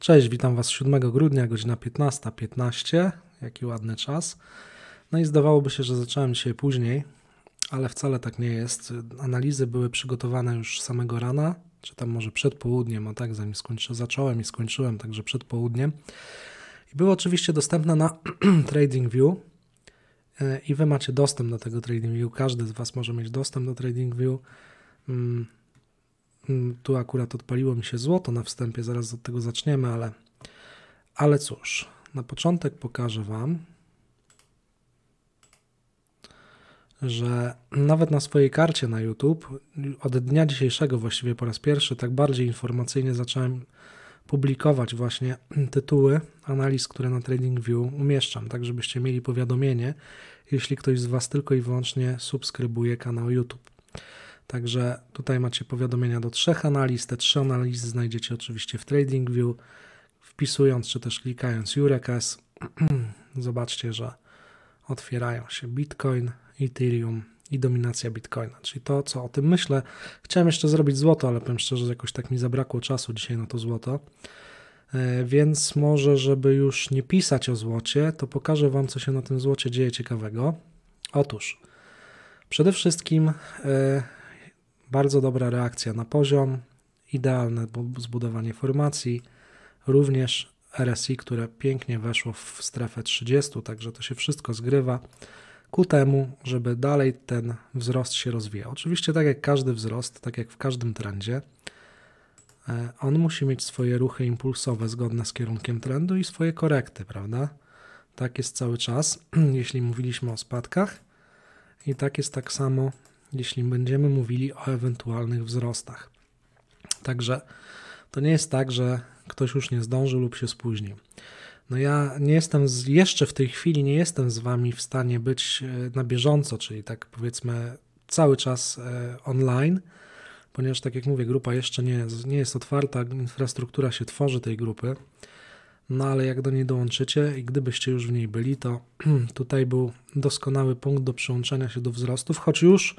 Cześć, witam Was 7 grudnia, godzina 15.15. 15. Jaki ładny czas. No i zdawałoby się, że zacząłem dzisiaj później, ale wcale tak nie jest. Analizy były przygotowane już samego rana, czy tam może przed południem, a tak zanim skończę, zacząłem i skończyłem, także przed południem. I były oczywiście dostępne na TradingView e, i Wy macie dostęp do tego TradingView, każdy z Was może mieć dostęp do TradingView. Mm, Mm, tu akurat odpaliło mi się złoto na wstępie, zaraz od tego zaczniemy, ale, ale cóż, na początek pokażę Wam, że nawet na swojej karcie na YouTube od dnia dzisiejszego właściwie po raz pierwszy tak bardziej informacyjnie zacząłem publikować właśnie tytuły analiz, które na TradingView umieszczam, tak żebyście mieli powiadomienie, jeśli ktoś z Was tylko i wyłącznie subskrybuje kanał YouTube. Także tutaj macie powiadomienia do trzech analiz. Te trzy analizy znajdziecie oczywiście w TradingView. Wpisując czy też klikając Jurekas, zobaczcie, że otwierają się Bitcoin, Ethereum i dominacja Bitcoina. Czyli to, co o tym myślę. Chciałem jeszcze zrobić złoto, ale powiem szczerze, że jakoś tak mi zabrakło czasu dzisiaj na to złoto. E, więc może, żeby już nie pisać o złocie, to pokażę Wam, co się na tym złocie dzieje ciekawego. Otóż, przede wszystkim e, bardzo dobra reakcja na poziom, idealne zbudowanie formacji, również RSI, które pięknie weszło w strefę 30, także to się wszystko zgrywa ku temu, żeby dalej ten wzrost się rozwijał. Oczywiście tak jak każdy wzrost, tak jak w każdym trendzie, e, on musi mieć swoje ruchy impulsowe zgodne z kierunkiem trendu i swoje korekty, prawda? Tak jest cały czas, jeśli mówiliśmy o spadkach i tak jest tak samo jeśli będziemy mówili o ewentualnych wzrostach. Także to nie jest tak, że ktoś już nie zdążył lub się spóźnił. No ja nie jestem z, jeszcze w tej chwili nie jestem z wami w stanie być e, na bieżąco, czyli tak powiedzmy cały czas e, online, ponieważ tak jak mówię, grupa jeszcze nie, nie jest otwarta, infrastruktura się tworzy tej grupy no ale jak do niej dołączycie i gdybyście już w niej byli, to tutaj był doskonały punkt do przyłączenia się do wzrostów, choć już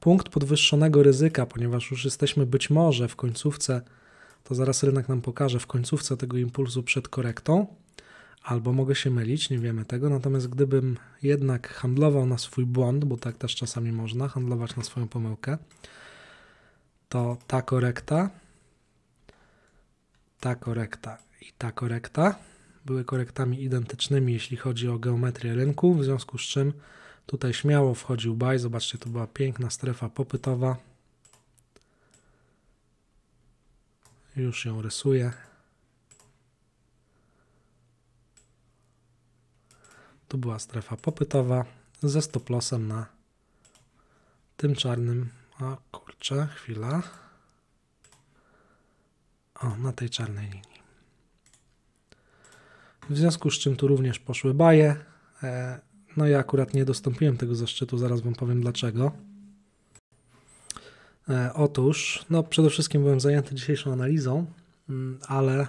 punkt podwyższonego ryzyka, ponieważ już jesteśmy być może w końcówce, to zaraz rynek nam pokaże, w końcówce tego impulsu przed korektą, albo mogę się mylić, nie wiemy tego, natomiast gdybym jednak handlował na swój błąd, bo tak też czasami można, handlować na swoją pomyłkę, to ta korekta, ta korekta i ta korekta były korektami identycznymi, jeśli chodzi o geometrię rynku, w związku z czym tutaj śmiało wchodził buy. Zobaczcie, to była piękna strefa popytowa. Już ją rysuję. Tu była strefa popytowa ze stop-lossem na tym czarnym. A kurczę, chwila. O, na tej czarnej linii w związku z czym tu również poszły baje. E, no ja akurat nie dostąpiłem tego zaszczytu, zaraz Wam powiem dlaczego. E, otóż, no przede wszystkim byłem zajęty dzisiejszą analizą, mm, ale,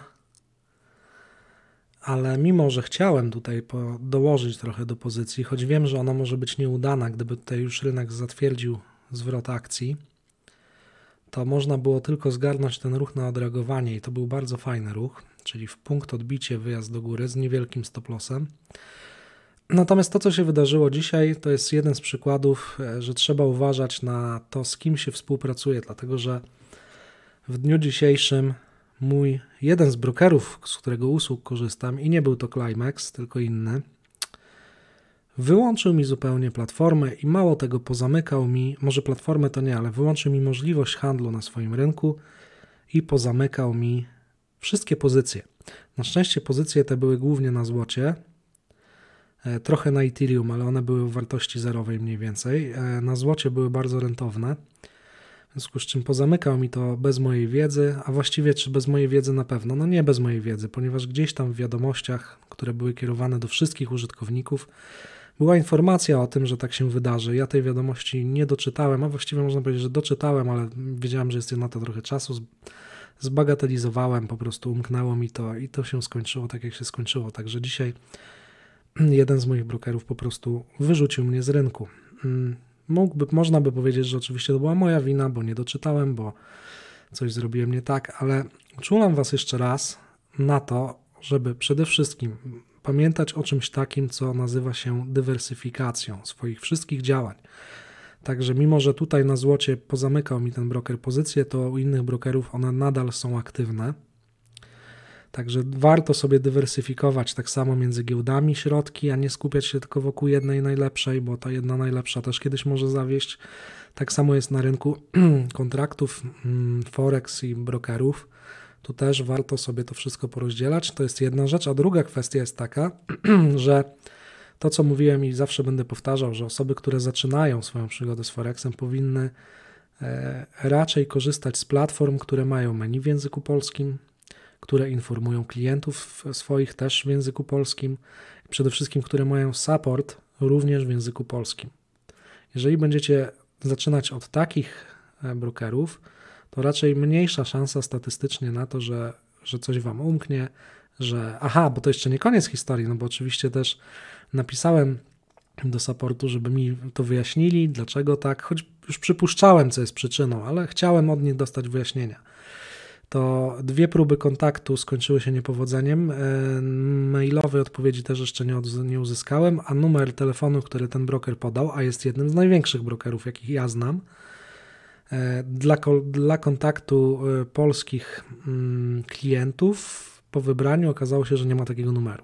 ale mimo, że chciałem tutaj dołożyć trochę do pozycji, choć wiem, że ona może być nieudana, gdyby tutaj już rynek zatwierdził zwrot akcji, to można było tylko zgarnąć ten ruch na odreagowanie i to był bardzo fajny ruch czyli w punkt odbicie wyjazd do góry z niewielkim stoplosem. Natomiast to, co się wydarzyło dzisiaj, to jest jeden z przykładów, e, że trzeba uważać na to, z kim się współpracuje, dlatego że w dniu dzisiejszym mój jeden z brokerów, z którego usług korzystam, i nie był to Climax, tylko inny, wyłączył mi zupełnie platformę i mało tego pozamykał mi, może platformę to nie, ale wyłączył mi możliwość handlu na swoim rynku i pozamykał mi Wszystkie pozycje. Na szczęście pozycje te były głównie na złocie, e, trochę na Ethereum, ale one były w wartości zerowej mniej więcej. E, na złocie były bardzo rentowne, w związku z czym pozamykał mi to bez mojej wiedzy, a właściwie czy bez mojej wiedzy na pewno? No nie bez mojej wiedzy, ponieważ gdzieś tam w wiadomościach, które były kierowane do wszystkich użytkowników, była informacja o tym, że tak się wydarzy. Ja tej wiadomości nie doczytałem, a właściwie można powiedzieć, że doczytałem, ale wiedziałem, że jest na to trochę czasu zbagatelizowałem, po prostu umknęło mi to i to się skończyło tak, jak się skończyło. Także dzisiaj jeden z moich brokerów po prostu wyrzucił mnie z rynku. Mm, mógłby, można by powiedzieć, że oczywiście to była moja wina, bo nie doczytałem, bo coś zrobiłem nie tak, ale czułam Was jeszcze raz na to, żeby przede wszystkim pamiętać o czymś takim, co nazywa się dywersyfikacją swoich wszystkich działań. Także mimo, że tutaj na złocie pozamykał mi ten broker pozycję, to u innych brokerów one nadal są aktywne. Także warto sobie dywersyfikować tak samo między giełdami środki, a nie skupiać się tylko wokół jednej najlepszej, bo ta jedna najlepsza też kiedyś może zawieść. Tak samo jest na rynku kontraktów, mm, forex i brokerów. Tu też warto sobie to wszystko porozdzielać. To jest jedna rzecz. A druga kwestia jest taka, że to, co mówiłem i zawsze będę powtarzał, że osoby, które zaczynają swoją przygodę z Forexem, powinny e, raczej korzystać z platform, które mają menu w języku polskim, które informują klientów swoich też w języku polskim, przede wszystkim, które mają support również w języku polskim. Jeżeli będziecie zaczynać od takich e, brokerów, to raczej mniejsza szansa statystycznie na to, że, że coś Wam umknie, że aha, bo to jeszcze nie koniec historii, no bo oczywiście też napisałem do supportu, żeby mi to wyjaśnili, dlaczego tak, choć już przypuszczałem, co jest przyczyną, ale chciałem od nich dostać wyjaśnienia. To dwie próby kontaktu skończyły się niepowodzeniem. E, mailowej odpowiedzi też jeszcze nie, nie uzyskałem, a numer telefonu, który ten broker podał, a jest jednym z największych brokerów, jakich ja znam, e, dla, dla kontaktu e, polskich mm, klientów po wybraniu okazało się, że nie ma takiego numeru.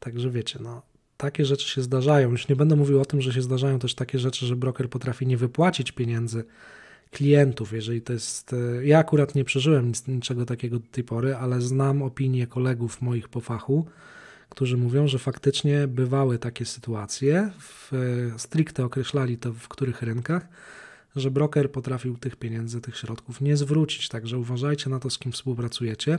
Także wiecie, no, takie rzeczy się zdarzają. Już nie będę mówił o tym, że się zdarzają też takie rzeczy, że broker potrafi nie wypłacić pieniędzy klientów, jeżeli to jest. E, ja akurat nie przeżyłem nic, niczego takiego do tej pory, ale znam opinie kolegów moich po fachu, którzy mówią, że faktycznie bywały takie sytuacje, w, e, stricte określali to w których rynkach że broker potrafił tych pieniędzy, tych środków nie zwrócić. Także uważajcie na to, z kim współpracujecie.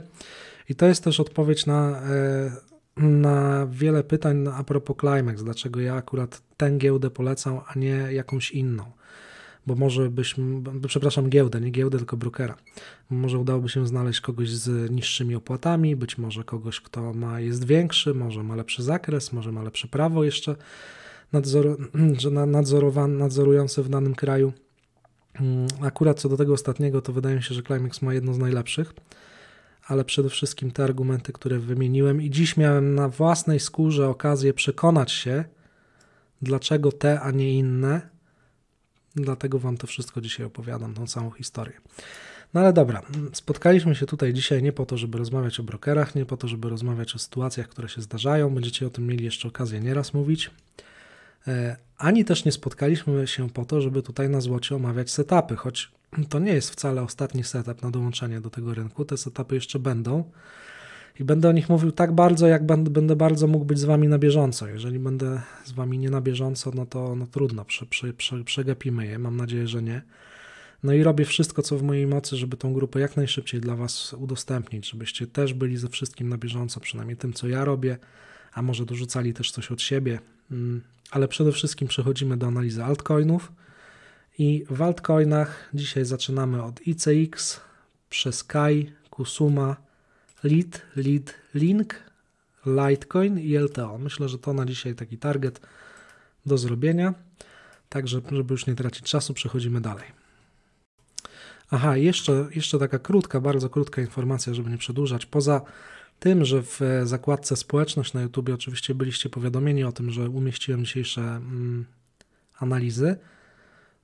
I to jest też odpowiedź na, e, na wiele pytań a propos Climax, dlaczego ja akurat tę giełdę polecam, a nie jakąś inną bo może byśmy, przepraszam, giełdę, nie giełdę, tylko brokera. Może udałoby się znaleźć kogoś z niższymi opłatami, być może kogoś, kto ma, jest większy, może ma lepszy zakres, może ma lepsze prawo jeszcze nadzor, nadzorujące w danym kraju. Mm, akurat co do tego ostatniego, to wydaje mi się, że Climax ma jedno z najlepszych, ale przede wszystkim te argumenty, które wymieniłem, i dziś miałem na własnej skórze okazję przekonać się, dlaczego te, a nie inne. Dlatego Wam to wszystko dzisiaj opowiadam, tą samą historię. No ale dobra, mm, spotkaliśmy się tutaj dzisiaj nie po to, żeby rozmawiać o brokerach, nie po to, żeby rozmawiać o sytuacjach, które się zdarzają. Będziecie o tym mieli jeszcze okazję nieraz mówić. E, ani też nie spotkaliśmy się po to, żeby tutaj na złocie omawiać setupy, choć to nie jest wcale ostatni setup na dołączenie do tego rynku. Te setupy jeszcze będą i będę o nich mówił tak bardzo, jak będę bardzo mógł być z Wami na bieżąco. Jeżeli będę z Wami nie na bieżąco, no to no trudno, prze, prze, prze, przegapimy je, mam nadzieję, że nie. No i robię wszystko, co w mojej mocy, żeby tą grupę jak najszybciej dla Was udostępnić, żebyście też byli ze wszystkim na bieżąco, przynajmniej tym, co ja robię, a może dorzucali też coś od siebie, Mm, ale przede wszystkim przechodzimy do analizy altcoinów. I w altcoinach dzisiaj zaczynamy od ICX, przez Kai, Kusuma, LID, LID, Link, Litecoin i LTO. Myślę, że to na dzisiaj taki target do zrobienia. Także, żeby już nie tracić czasu, przechodzimy dalej. Aha, jeszcze, jeszcze taka krótka, bardzo krótka informacja, żeby nie przedłużać. Poza tym, że w zakładce społeczność na YouTube oczywiście byliście powiadomieni o tym, że umieściłem dzisiejsze mm, analizy,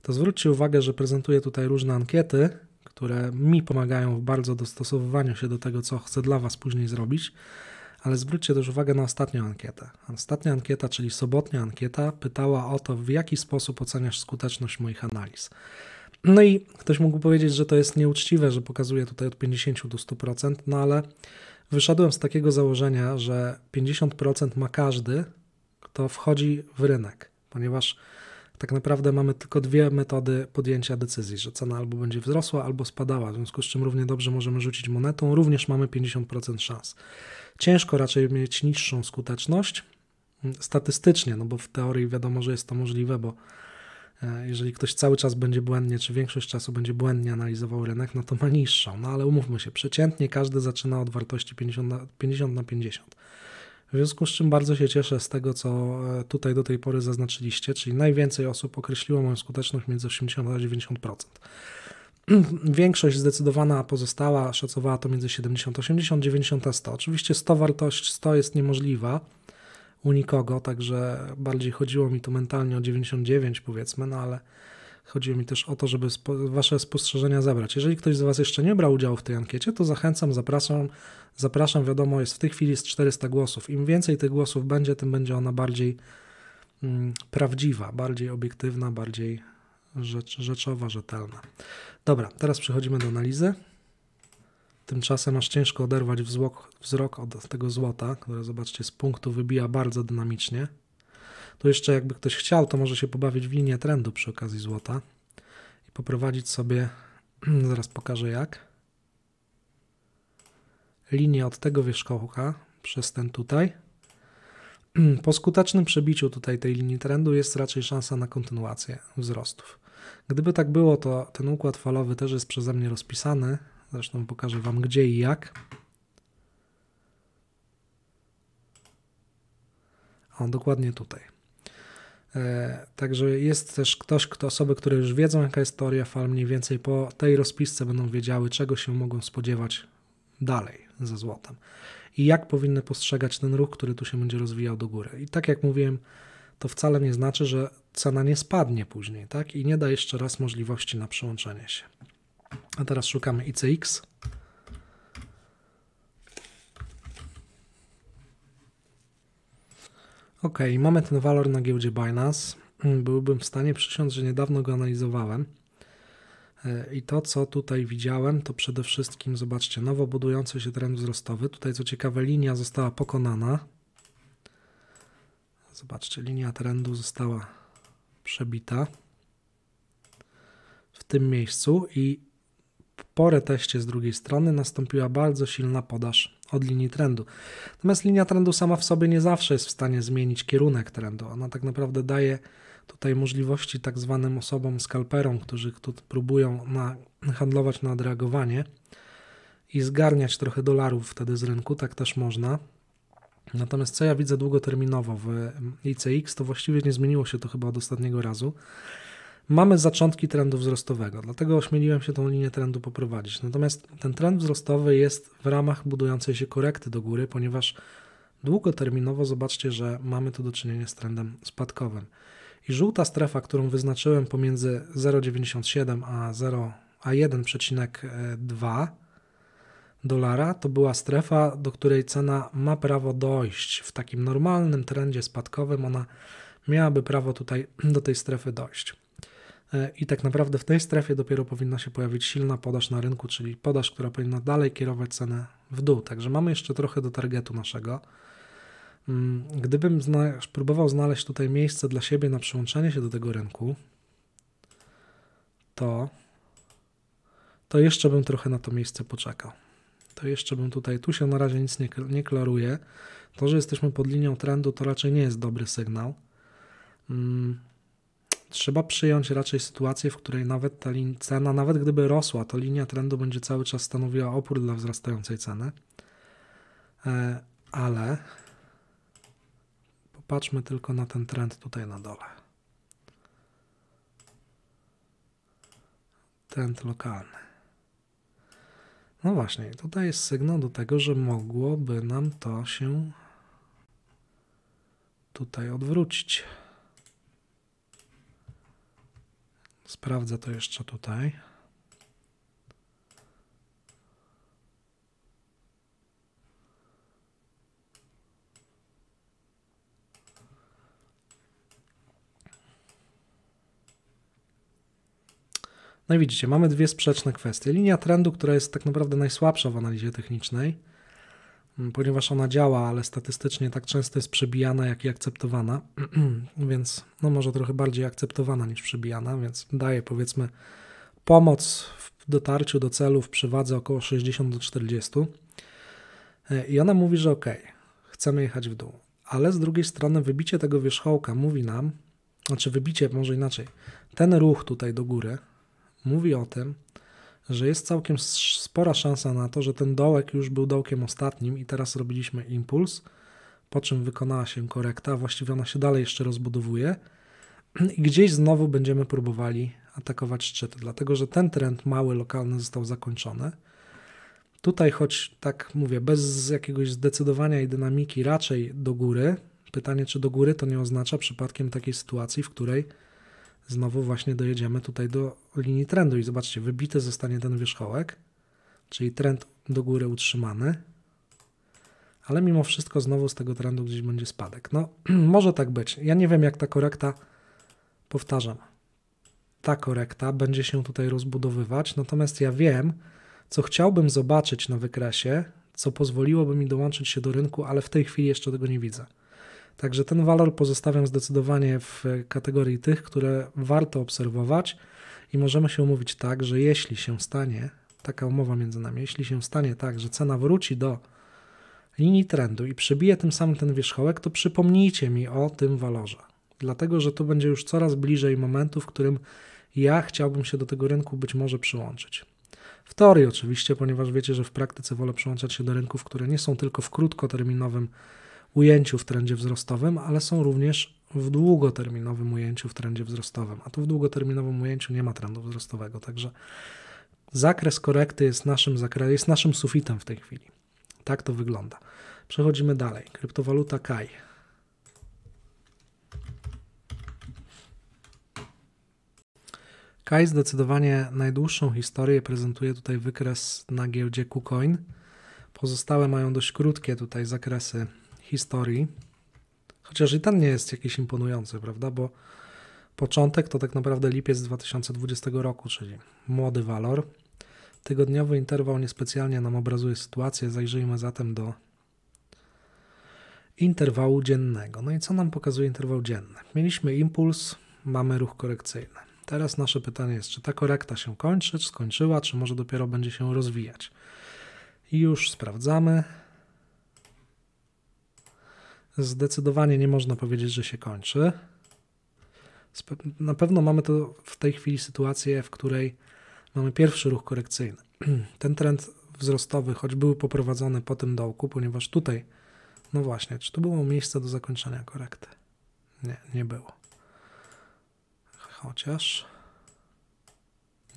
to zwróćcie uwagę, że prezentuję tutaj różne ankiety, które mi pomagają w bardzo dostosowywaniu się do tego, co chcę dla Was później zrobić. Ale zwróćcie też uwagę na ostatnią ankietę. Ostatnia ankieta, czyli sobotnia ankieta, pytała o to, w jaki sposób oceniasz skuteczność moich analiz. No i ktoś mógł powiedzieć, że to jest nieuczciwe, że pokazuję tutaj od 50 do 100%, no ale wyszedłem z takiego założenia, że 50% ma każdy, kto wchodzi w rynek, ponieważ tak naprawdę mamy tylko dwie metody podjęcia decyzji, że cena albo będzie wzrosła, albo spadała, w związku z czym równie dobrze możemy rzucić monetą, również mamy 50% szans. Ciężko raczej mieć niższą skuteczność mm, statystycznie, no bo w teorii wiadomo, że jest to możliwe, bo E, jeżeli ktoś cały czas będzie błędnie, czy większość czasu będzie błędnie analizował rynek, no to ma niższą. No ale umówmy się, przeciętnie każdy zaczyna od wartości 50 na 50. Na 50. W związku z czym bardzo się cieszę z tego, co e, tutaj do tej pory zaznaczyliście, czyli najwięcej osób określiło moją skuteczność między 80 a 90%. Większość zdecydowana pozostała szacowała to między 70, 80, 90 a 100. Oczywiście 100 wartość 100 jest niemożliwa, u nikogo, także bardziej chodziło mi tu mentalnie o 99 powiedzmy, no ale chodziło mi też o to, żeby spo, Wasze spostrzeżenia zabrać. Jeżeli ktoś z Was jeszcze nie brał udziału w tej ankiecie, to zachęcam, zapraszam. Zapraszam, wiadomo, jest w tej chwili z 400 głosów. Im więcej tych głosów będzie, tym będzie ona bardziej mm, prawdziwa, bardziej obiektywna, bardziej rzecz, rzeczowa, rzetelna. Dobra, teraz przechodzimy do analizy. Tymczasem aż ciężko oderwać wzrok, wzrok od tego złota, które zobaczcie z punktu wybija bardzo dynamicznie. Tu jeszcze jakby ktoś chciał, to może się pobawić w linię trendu przy okazji złota i poprowadzić sobie, zaraz pokażę jak, linię od tego wierzchołka przez ten tutaj. Po skutecznym przebiciu tutaj tej linii trendu jest raczej szansa na kontynuację wzrostów. Gdyby tak było, to ten układ falowy też jest przeze mnie rozpisany, Zresztą pokażę Wam gdzie i jak. O, dokładnie tutaj. E, także jest też ktoś, kto, osoby, które już wiedzą, jaka jest teoria fal, mniej więcej po tej rozpisce będą wiedziały, czego się mogą spodziewać dalej ze złotem i jak powinny postrzegać ten ruch, który tu się będzie rozwijał do góry. I tak jak mówiłem, to wcale nie znaczy, że cena nie spadnie później, tak? I nie da jeszcze raz możliwości na przełączenie się. A teraz szukamy ICX. Ok, mamy ten walor na giełdzie Binance. Mm, byłbym w stanie przysiąc, że niedawno go analizowałem. E, I to, co tutaj widziałem, to przede wszystkim, zobaczcie, nowo budujący się trend wzrostowy. Tutaj, co ciekawe, linia została pokonana. Zobaczcie, linia trendu została przebita w tym miejscu i po reteście z drugiej strony nastąpiła bardzo silna podaż od linii trendu. Natomiast linia trendu sama w sobie nie zawsze jest w stanie zmienić kierunek trendu. Ona tak naprawdę daje tutaj możliwości tak zwanym osobom skalperom, którzy tu próbują na, handlować na odreagowanie i zgarniać trochę dolarów wtedy z rynku, tak też można. Natomiast co ja widzę długoterminowo w ICX, to właściwie nie zmieniło się to chyba od ostatniego razu mamy zaczątki trendu wzrostowego, dlatego ośmieliłem się tą linię trendu poprowadzić. Natomiast ten trend wzrostowy jest w ramach budującej się korekty do góry, ponieważ długoterminowo zobaczcie, że mamy tu do czynienia z trendem spadkowym. I żółta strefa, którą wyznaczyłem pomiędzy 0,97 a 0, a 1,2 dolara, to była strefa, do której cena ma prawo dojść. W takim normalnym trendzie spadkowym ona miałaby prawo tutaj do tej strefy dojść. E, i tak naprawdę w tej strefie dopiero powinna się pojawić silna podaż na rynku, czyli podaż, która powinna dalej kierować cenę w dół. Także mamy jeszcze trochę do targetu naszego. Mm, gdybym zna próbował znaleźć tutaj miejsce dla siebie na przyłączenie się do tego rynku, to, to jeszcze bym trochę na to miejsce poczekał. To jeszcze bym tutaj, tu się na razie nic nie, nie klaruje. To, że jesteśmy pod linią trendu, to raczej nie jest dobry sygnał. Mm, trzeba przyjąć raczej sytuację, w której nawet ta cena, nawet gdyby rosła, to linia trendu będzie cały czas stanowiła opór dla wzrastającej ceny. E, ale popatrzmy tylko na ten trend tutaj na dole. Trend lokalny. No właśnie, tutaj jest sygnał do tego, że mogłoby nam to się tutaj odwrócić. Sprawdzę to jeszcze tutaj. No i widzicie, mamy dwie sprzeczne kwestie. Linia trendu, która jest tak naprawdę najsłabsza w analizie technicznej, Mm, ponieważ ona działa, ale statystycznie tak często jest przebijana, jak i akceptowana, więc no może trochę bardziej akceptowana niż przebijana, więc daje powiedzmy pomoc w dotarciu do celu w przewadze około 60 do 40. E, I ona mówi, że ok, chcemy jechać w dół, ale z drugiej strony wybicie tego wierzchołka mówi nam, znaczy wybicie, może inaczej, ten ruch tutaj do góry mówi o tym, że jest całkiem spora szansa na to, że ten dołek już był dołkiem ostatnim i teraz robiliśmy impuls, po czym wykonała się korekta, właściwie ona się dalej jeszcze rozbudowuje i gdzieś znowu będziemy próbowali atakować szczyt, dlatego że ten trend mały, lokalny został zakończony. Tutaj, choć tak mówię, bez jakiegoś zdecydowania i dynamiki, raczej do góry. Pytanie, czy do góry to nie oznacza przypadkiem takiej sytuacji, w której znowu właśnie dojedziemy tutaj do linii trendu i zobaczcie, wybity zostanie ten wierzchołek, czyli trend do góry utrzymany, ale mimo wszystko znowu z tego trendu gdzieś będzie spadek. No, może tak być. Ja nie wiem, jak ta korekta, powtarzam, ta korekta będzie się tutaj rozbudowywać, natomiast ja wiem, co chciałbym zobaczyć na wykresie, co pozwoliłoby mi dołączyć się do rynku, ale w tej chwili jeszcze tego nie widzę. Także ten walor pozostawiam zdecydowanie w kategorii tych, które warto obserwować i możemy się umówić tak, że jeśli się stanie, taka umowa między nami, jeśli się stanie tak, że cena wróci do linii trendu i przebije tym samym ten wierzchołek, to przypomnijcie mi o tym walorze. Dlatego, że to będzie już coraz bliżej momentu, w którym ja chciałbym się do tego rynku być może przyłączyć. W teorii oczywiście, ponieważ wiecie, że w praktyce wolę przyłączać się do rynków, które nie są tylko w krótkoterminowym ujęciu w trendzie wzrostowym, ale są również w długoterminowym ujęciu w trendzie wzrostowym, a tu w długoterminowym ujęciu nie ma trendu wzrostowego, także zakres korekty jest naszym, zakres, jest naszym sufitem w tej chwili. Tak to wygląda. Przechodzimy dalej. Kryptowaluta KAI. KAI zdecydowanie najdłuższą historię prezentuje tutaj wykres na giełdzie KuCoin. Pozostałe mają dość krótkie tutaj zakresy historii. Chociaż i ten nie jest jakiś imponujący, prawda? Bo początek to tak naprawdę lipiec 2020 roku, czyli młody walor. Tygodniowy interwał niespecjalnie nam obrazuje sytuację, zajrzyjmy zatem do interwału dziennego. No i co nam pokazuje interwał dzienny? Mieliśmy impuls, mamy ruch korekcyjny. Teraz nasze pytanie jest, czy ta korekta się kończy, czy skończyła, czy może dopiero będzie się rozwijać. I już sprawdzamy zdecydowanie nie można powiedzieć, że się kończy. Na pewno mamy to w tej chwili sytuację, w której mamy pierwszy ruch korekcyjny. Ten trend wzrostowy, choć był poprowadzony po tym dołku, ponieważ tutaj, no właśnie, czy tu było miejsce do zakończenia korekty? Nie, nie było. Chociaż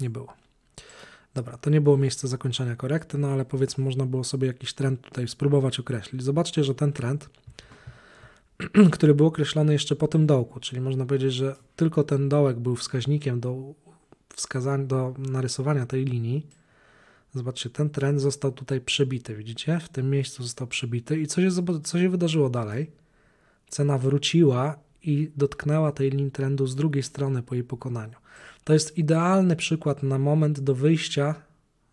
nie było. Dobra, to nie było miejsce zakończenia korekty, no ale powiedzmy, można było sobie jakiś trend tutaj spróbować określić. Zobaczcie, że ten trend który był określony jeszcze po tym dołku, czyli można powiedzieć, że tylko ten dołek był wskaźnikiem do, wskazań do narysowania tej linii. Zobaczcie, ten trend został tutaj przebity, widzicie? W tym miejscu został przebity i co się, co się wydarzyło dalej? Cena wróciła i dotknęła tej linii trendu z drugiej strony po jej pokonaniu. To jest idealny przykład na moment do wyjścia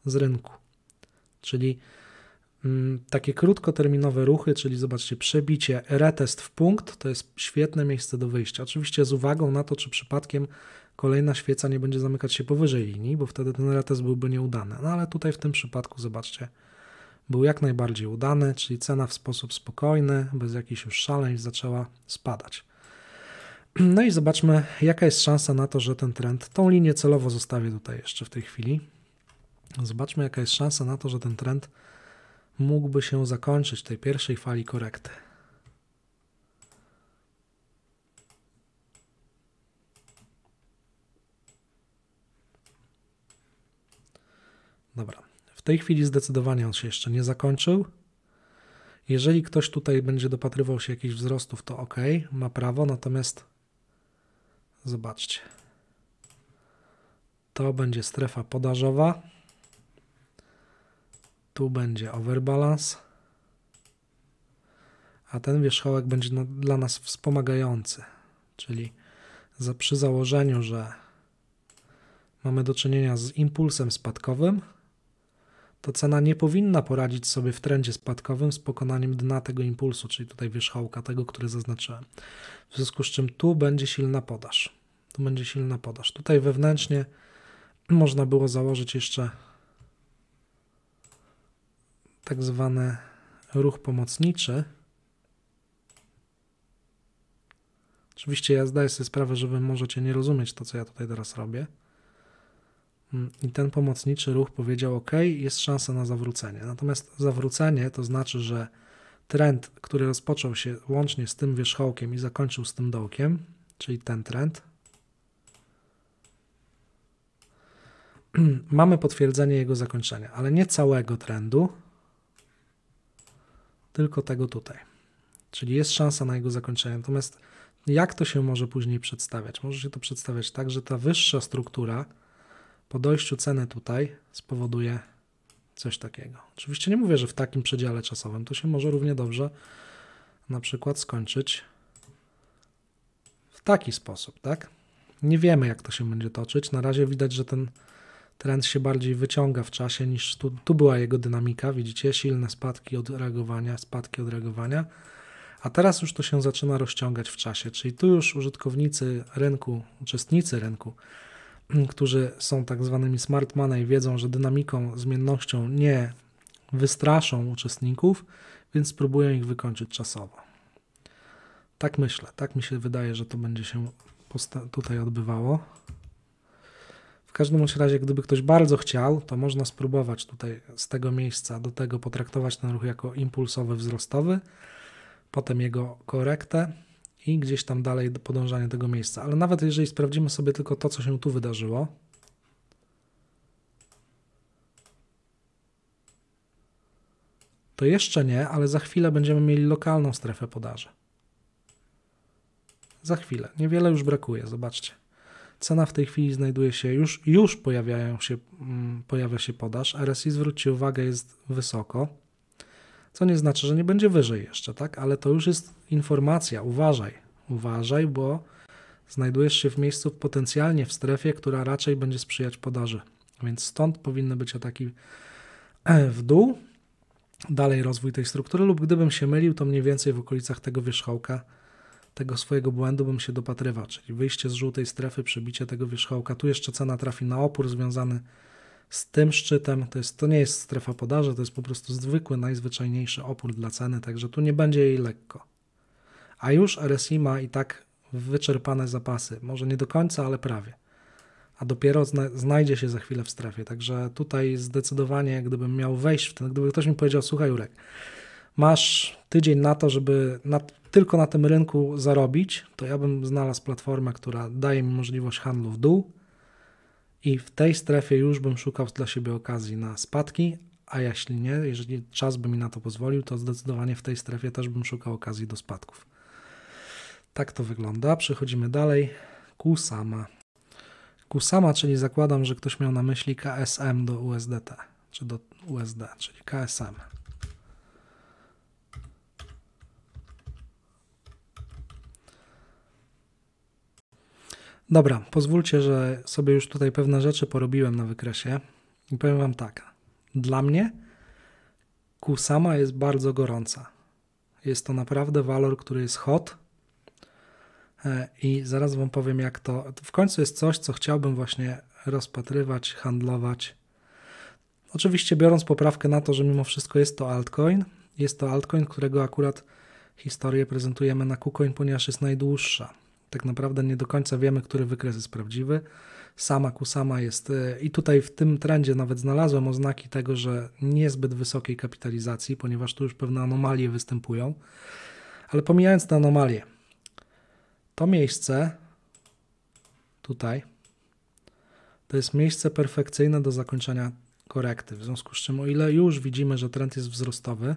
z rynku. Czyli Mm, takie krótkoterminowe ruchy, czyli zobaczcie, przebicie, retest w punkt, to jest świetne miejsce do wyjścia. Oczywiście z uwagą na to, czy przypadkiem kolejna świeca nie będzie zamykać się powyżej linii, bo wtedy ten retest byłby nieudany. No ale tutaj w tym przypadku zobaczcie, był jak najbardziej udany, czyli cena w sposób spokojny, bez jakichś już szaleń zaczęła spadać. No i zobaczmy, jaka jest szansa na to, że ten trend, tą linię celowo zostawię tutaj jeszcze w tej chwili. Zobaczmy, jaka jest szansa na to, że ten trend mógłby się zakończyć tej pierwszej fali korekty. Dobra, w tej chwili zdecydowanie on się jeszcze nie zakończył. Jeżeli ktoś tutaj będzie dopatrywał się jakichś wzrostów, to ok, ma prawo, natomiast zobaczcie. To będzie strefa podażowa. Tu będzie overbalance. A ten wierzchołek będzie na, dla nas wspomagający. Czyli za, przy założeniu, że mamy do czynienia z impulsem spadkowym, to cena nie powinna poradzić sobie w trendzie spadkowym z pokonaniem dna tego impulsu, czyli tutaj wierzchołka, tego, który zaznaczyłem. W związku z czym tu będzie silna podaż. Tu będzie silna podaż. Tutaj wewnętrznie można było założyć jeszcze tak zwany ruch pomocniczy. Oczywiście ja zdaję sobie sprawę, że wy możecie nie rozumieć to, co ja tutaj teraz robię. Mm, I ten pomocniczy ruch powiedział OK, jest szansa na zawrócenie. Natomiast zawrócenie to znaczy, że trend, który rozpoczął się łącznie z tym wierzchołkiem i zakończył z tym dołkiem, czyli ten trend, mamy potwierdzenie jego zakończenia, ale nie całego trendu, tylko tego tutaj. Czyli jest szansa na jego zakończenie. Natomiast jak to się może później przedstawiać? Może się to przedstawiać tak, że ta wyższa struktura po dojściu ceny tutaj spowoduje coś takiego. Oczywiście nie mówię, że w takim przedziale czasowym to się może równie dobrze na przykład skończyć w taki sposób, tak? Nie wiemy, jak to się będzie toczyć. Na razie widać, że ten trend się bardziej wyciąga w czasie niż tu, tu była jego dynamika, widzicie, silne spadki od reagowania, spadki od reagowania, a teraz już to się zaczyna rozciągać w czasie, czyli tu już użytkownicy rynku, uczestnicy rynku, którzy są tak zwanymi smart money, wiedzą, że dynamiką, zmiennością nie wystraszą uczestników, więc spróbują ich wykończyć czasowo. Tak myślę, tak mi się wydaje, że to będzie się tutaj odbywało. W każdym razie, gdyby ktoś bardzo chciał, to można spróbować tutaj z tego miejsca do tego potraktować ten ruch jako impulsowy, wzrostowy, potem jego korektę i gdzieś tam dalej podążanie tego miejsca. Ale nawet jeżeli sprawdzimy sobie tylko to, co się tu wydarzyło, to jeszcze nie, ale za chwilę będziemy mieli lokalną strefę podaży. Za chwilę. Niewiele już brakuje, zobaczcie. Cena w tej chwili znajduje się już, już pojawiają się, mm, pojawia się podaż. RSI zwróćcie uwagę, jest wysoko, co nie znaczy, że nie będzie wyżej jeszcze, tak? Ale to już jest informacja. Uważaj, uważaj, bo znajdujesz się w miejscu potencjalnie w strefie, która raczej będzie sprzyjać podaży. Więc stąd powinny być ataki w dół, dalej rozwój tej struktury, lub gdybym się mylił, to mniej więcej w okolicach tego wierzchołka tego swojego błędu bym się dopatrywał, czyli wyjście z żółtej strefy, przebicie tego wierzchołka. Tu jeszcze cena trafi na opór związany z tym szczytem. To, jest, to nie jest strefa podaży, to jest po prostu zwykły, najzwyczajniejszy opór dla ceny, także tu nie będzie jej lekko. A już RSI ma i tak wyczerpane zapasy. Może nie do końca, ale prawie. A dopiero zna znajdzie się za chwilę w strefie. Także tutaj zdecydowanie, gdybym miał wejść w ten, gdyby ktoś mi powiedział, słuchaj Jurek, masz tydzień na to, żeby na, tylko na tym rynku zarobić, to ja bym znalazł platformę, która daje mi możliwość handlu w dół i w tej strefie już bym szukał dla siebie okazji na spadki, a jeśli nie, jeżeli czas by mi na to pozwolił, to zdecydowanie w tej strefie też bym szukał okazji do spadków. Tak to wygląda. Przechodzimy dalej. Kusama. Kusama, czyli zakładam, że ktoś miał na myśli KSM do USDT, czy do USD, czyli KSM. Dobra, pozwólcie, że sobie już tutaj pewne rzeczy porobiłem na wykresie. I powiem Wam tak. Dla mnie kusama jest bardzo gorąca. Jest to naprawdę walor, który jest hot. E, I zaraz Wam powiem, jak to. W końcu jest coś, co chciałbym właśnie rozpatrywać, handlować. Oczywiście biorąc poprawkę na to, że mimo wszystko jest to altcoin, jest to altcoin, którego akurat historię prezentujemy na KuCoin, ponieważ jest najdłuższa tak naprawdę nie do końca wiemy, który wykres jest prawdziwy. Sama kusama jest e, i tutaj w tym trendzie nawet znalazłem oznaki tego, że niezbyt wysokiej kapitalizacji, ponieważ tu już pewne anomalie występują. Ale pomijając te anomalie, to miejsce tutaj to jest miejsce perfekcyjne do zakończenia korekty. W związku z czym, o ile już widzimy, że trend jest wzrostowy,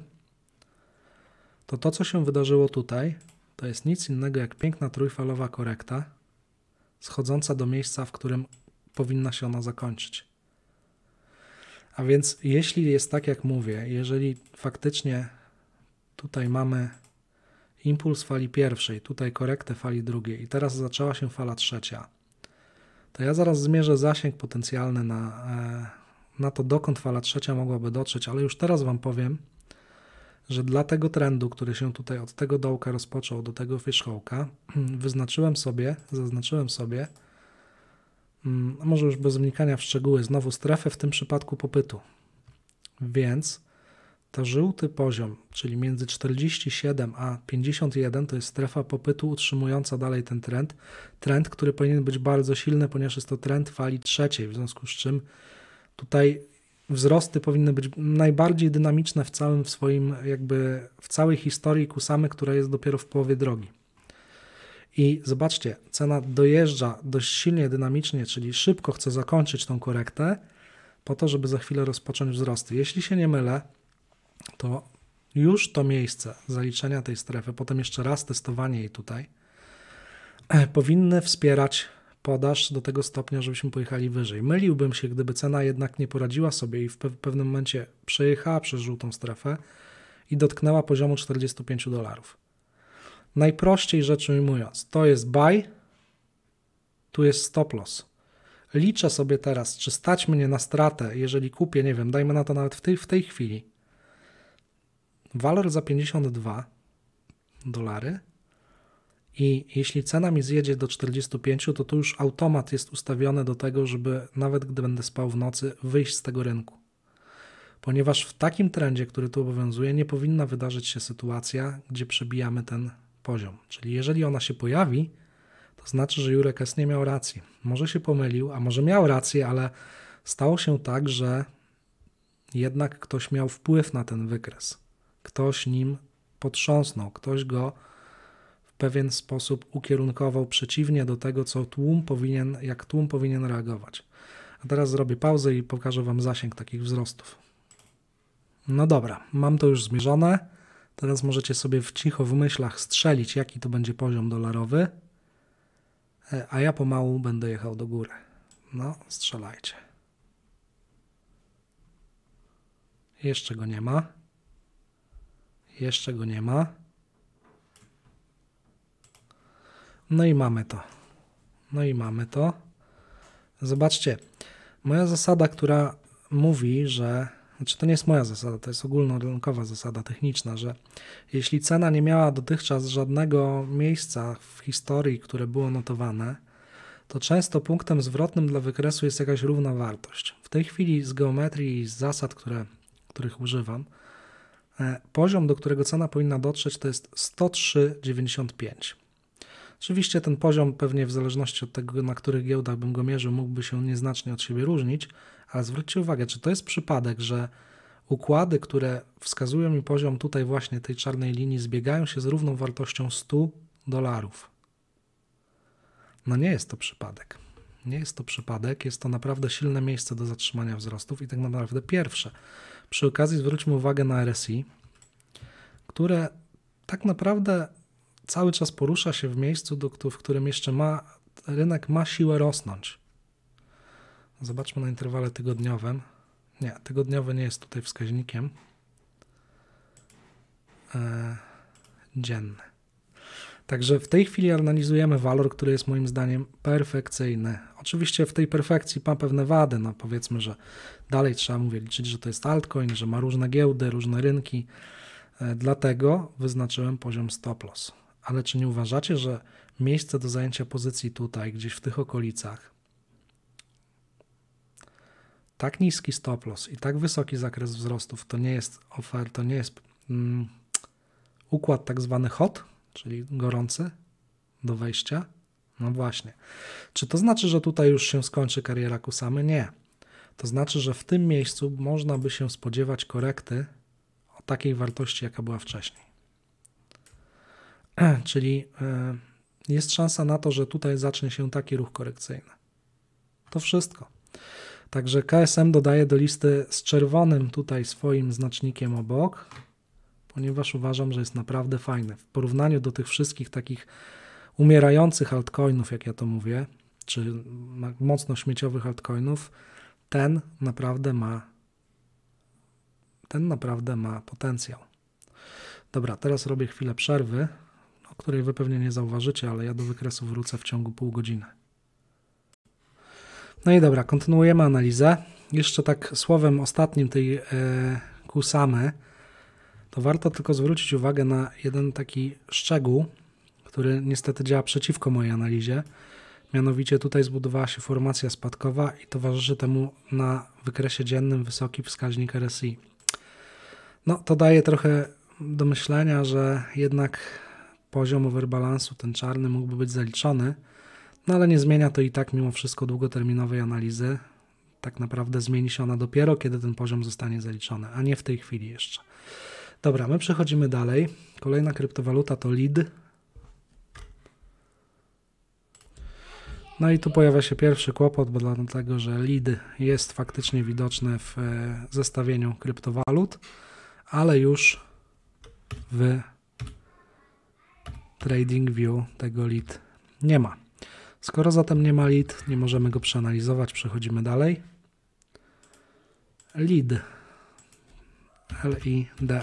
to to, co się wydarzyło tutaj, to jest nic innego jak piękna trójfalowa korekta schodząca do miejsca, w którym powinna się ona zakończyć. A więc jeśli jest tak jak mówię, jeżeli faktycznie tutaj mamy impuls fali pierwszej, tutaj korektę fali drugiej i teraz zaczęła się fala trzecia, to ja zaraz zmierzę zasięg potencjalny na, e, na to, dokąd fala trzecia mogłaby dotrzeć, ale już teraz Wam powiem, że dla tego trendu, który się tutaj od tego dołka rozpoczął do tego wierzchołka, wyznaczyłem sobie, zaznaczyłem sobie, mm, może już bez wnikania w szczegóły, znowu strefę w tym przypadku popytu. Więc to żółty poziom, czyli między 47 a 51, to jest strefa popytu utrzymująca dalej ten trend. Trend, który powinien być bardzo silny, ponieważ jest to trend fali trzeciej, w związku z czym tutaj wzrosty powinny być najbardziej dynamiczne w całym w swoim, jakby w całej historii kusamy, która jest dopiero w połowie drogi. I zobaczcie, cena dojeżdża dość silnie dynamicznie, czyli szybko chce zakończyć tą korektę po to, żeby za chwilę rozpocząć wzrosty. Jeśli się nie mylę, to już to miejsce zaliczenia tej strefy, potem jeszcze raz testowanie jej tutaj, powinny wspierać podaż do tego stopnia, żebyśmy pojechali wyżej. Myliłbym się, gdyby cena jednak nie poradziła sobie i w pewnym momencie przejechała przez żółtą strefę i dotknęła poziomu 45 dolarów. Najprościej rzecz ujmując, to jest buy, tu jest stop loss. Liczę sobie teraz, czy stać mnie na stratę, jeżeli kupię, nie wiem, dajmy na to nawet w tej, w tej chwili. Walor za 52 dolary i jeśli cena mi zjedzie do 45, to tu już automat jest ustawiony do tego, żeby nawet gdy będę spał w nocy, wyjść z tego rynku. Ponieważ w takim trendzie, który tu obowiązuje, nie powinna wydarzyć się sytuacja, gdzie przebijamy ten poziom. Czyli jeżeli ona się pojawi, to znaczy, że Jurek S. nie miał racji. Może się pomylił, a może miał rację, ale stało się tak, że jednak ktoś miał wpływ na ten wykres. Ktoś nim potrząsnął, ktoś go pewien sposób ukierunkował przeciwnie do tego, co tłum powinien, jak tłum powinien reagować. A teraz zrobię pauzę i pokażę Wam zasięg takich wzrostów. No dobra, mam to już zmierzone. Teraz możecie sobie w cicho w myślach strzelić, jaki to będzie poziom dolarowy. E, a ja pomału będę jechał do góry. No, strzelajcie. Jeszcze go nie ma. Jeszcze go nie ma. No i mamy to. No i mamy to. Zobaczcie, moja zasada, która mówi, że znaczy to nie jest moja zasada, to jest ogólnorynkowa zasada techniczna, że jeśli cena nie miała dotychczas żadnego miejsca w historii, które było notowane, to często punktem zwrotnym dla wykresu jest jakaś równa wartość. W tej chwili z geometrii i z zasad, które, których używam, e, poziom, do którego cena powinna dotrzeć, to jest 103,95. Oczywiście ten poziom pewnie w zależności od tego, na których giełdach bym go mierzył, mógłby się nieznacznie od siebie różnić, ale zwróćcie uwagę, czy to jest przypadek, że układy, które wskazują mi poziom tutaj właśnie tej czarnej linii, zbiegają się z równą wartością 100 dolarów. No nie jest to przypadek. Nie jest to przypadek, jest to naprawdę silne miejsce do zatrzymania wzrostów i tak naprawdę pierwsze. Przy okazji zwróćmy uwagę na RSI, które tak naprawdę cały czas porusza się w miejscu, do, w którym jeszcze ma, rynek ma siłę rosnąć. Zobaczmy na interwale tygodniowym. Nie, tygodniowy nie jest tutaj wskaźnikiem. E, dzienny. Także w tej chwili analizujemy walor, który jest moim zdaniem perfekcyjny. Oczywiście w tej perfekcji ma pewne wady. No powiedzmy, że dalej trzeba mówię liczyć, że to jest altcoin, że ma różne giełdy, różne rynki. E, dlatego wyznaczyłem poziom stop loss. Ale czy nie uważacie, że miejsce do zajęcia pozycji tutaj, gdzieś w tych okolicach, tak niski stop loss i tak wysoki zakres wzrostów, to nie jest oferta, to nie jest mm, układ tak zwany hot, czyli gorący do wejścia? No właśnie. Czy to znaczy, że tutaj już się skończy kariera Kusamy? Nie. To znaczy, że w tym miejscu można by się spodziewać korekty o takiej wartości, jaka była wcześniej. Czyli e, jest szansa na to, że tutaj zacznie się taki ruch korekcyjny. To wszystko. Także KSM dodaję do listy z czerwonym tutaj swoim znacznikiem obok, ponieważ uważam, że jest naprawdę fajny W porównaniu do tych wszystkich takich umierających altcoinów, jak ja to mówię, czy mocno śmieciowych altcoinów, ten naprawdę ma ten naprawdę ma potencjał. Dobra, teraz robię chwilę przerwy której wy pewnie nie zauważycie, ale ja do wykresu wrócę w ciągu pół godziny. No i dobra, kontynuujemy analizę. Jeszcze tak słowem ostatnim tej yy, kusamy, to warto tylko zwrócić uwagę na jeden taki szczegół, który niestety działa przeciwko mojej analizie. Mianowicie tutaj zbudowała się formacja spadkowa i towarzyszy temu na wykresie dziennym wysoki wskaźnik RSI. No to daje trochę do myślenia, że jednak poziom overbalansu, ten czarny, mógłby być zaliczony, no ale nie zmienia to i tak mimo wszystko długoterminowej analizy. Tak naprawdę zmieni się ona dopiero, kiedy ten poziom zostanie zaliczony, a nie w tej chwili jeszcze. Dobra, my przechodzimy dalej. Kolejna kryptowaluta to LID. No i tu pojawia się pierwszy kłopot, bo dlatego, że LID jest faktycznie widoczny w e, zestawieniu kryptowalut, ale już w Trading View tego lead nie ma. Skoro zatem nie ma lead, nie możemy go przeanalizować. Przechodzimy dalej. Lead d.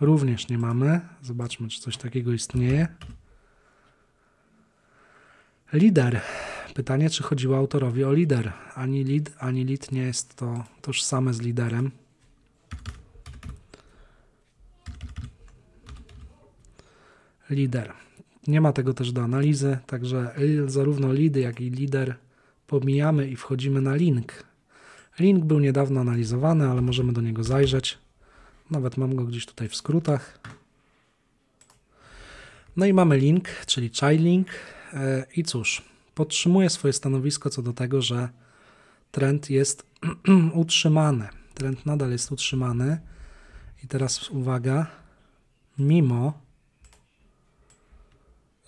również nie mamy. Zobaczmy, czy coś takiego istnieje. Lider. Pytanie, czy chodziło autorowi o lider. Ani lead, ani lead nie jest to tożsame z liderem. lider. Nie ma tego też do analizy, także zarówno lidy, jak i lider pomijamy i wchodzimy na link. Link był niedawno analizowany, ale możemy do niego zajrzeć. Nawet mam go gdzieś tutaj w skrótach. No i mamy link, czyli link e, I cóż, podtrzymuję swoje stanowisko co do tego, że trend jest utrzymany. Trend nadal jest utrzymany. I teraz uwaga, mimo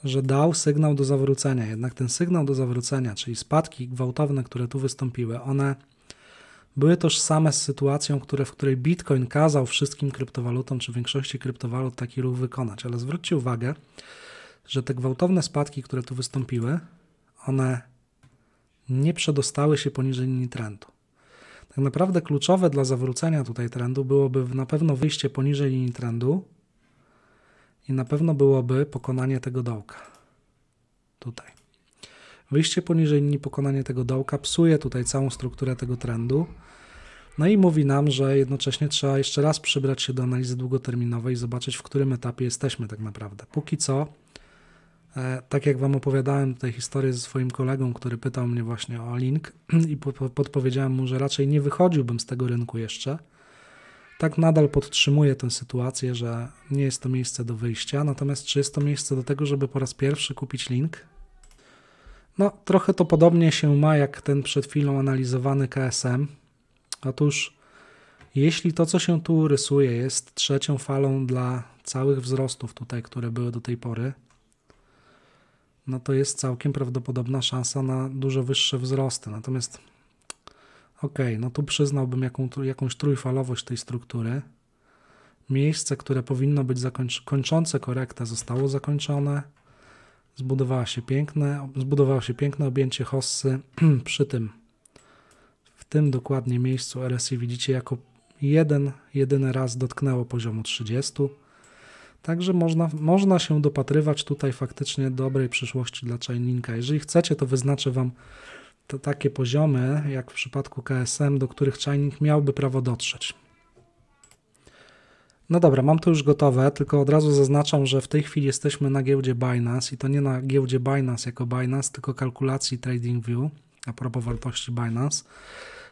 że dał sygnał do zawrócenia. Jednak ten sygnał do zawrócenia, czyli spadki gwałtowne, które tu wystąpiły, one były tożsame z sytuacją, które, w której Bitcoin kazał wszystkim kryptowalutom czy większości kryptowalut taki ruch wykonać. Ale zwróćcie uwagę, że te gwałtowne spadki, które tu wystąpiły, one nie przedostały się poniżej linii trendu. Tak naprawdę kluczowe dla zawrócenia tutaj trendu byłoby na pewno wyjście poniżej linii trendu, i na pewno byłoby pokonanie tego dołka. Tutaj. Wyjście poniżej linii pokonania tego dołka psuje tutaj całą strukturę tego trendu. No i mówi nam, że jednocześnie trzeba jeszcze raz przybrać się do analizy długoterminowej i zobaczyć, w którym etapie jesteśmy tak naprawdę. Póki co, e, tak jak Wam opowiadałem tę historię ze swoim kolegą, który pytał mnie właśnie o link i podpowiedziałem mu, że raczej nie wychodziłbym z tego rynku jeszcze, tak nadal podtrzymuje tę sytuację, że nie jest to miejsce do wyjścia. Natomiast czy jest to miejsce do tego, żeby po raz pierwszy kupić link? No, trochę to podobnie się ma jak ten przed chwilą analizowany KSM. Otóż, jeśli to, co się tu rysuje, jest trzecią falą dla całych wzrostów tutaj, które były do tej pory, no to jest całkiem prawdopodobna szansa na dużo wyższe wzrosty. Natomiast Okej, okay, no tu przyznałbym jaką, jakąś trójfalowość tej struktury. Miejsce, które powinno być zakończ- kończące korektę, zostało zakończone. Zbudowała się piękne, zbudowało się piękne objęcie hossy przy tym, w tym dokładnie miejscu RSI widzicie jako jeden, jedyny raz dotknęło poziomu 30. Także można, można się dopatrywać tutaj faktycznie dobrej przyszłości dla Chainlinka. Jeżeli chcecie, to wyznaczę Wam to takie poziomy, jak w przypadku KSM, do których czajnik miałby prawo dotrzeć. No dobra, mam to już gotowe, tylko od razu zaznaczam, że w tej chwili jesteśmy na giełdzie Binance i to nie na giełdzie Binance jako Binance, tylko kalkulacji TradingView a propos wartości Binance.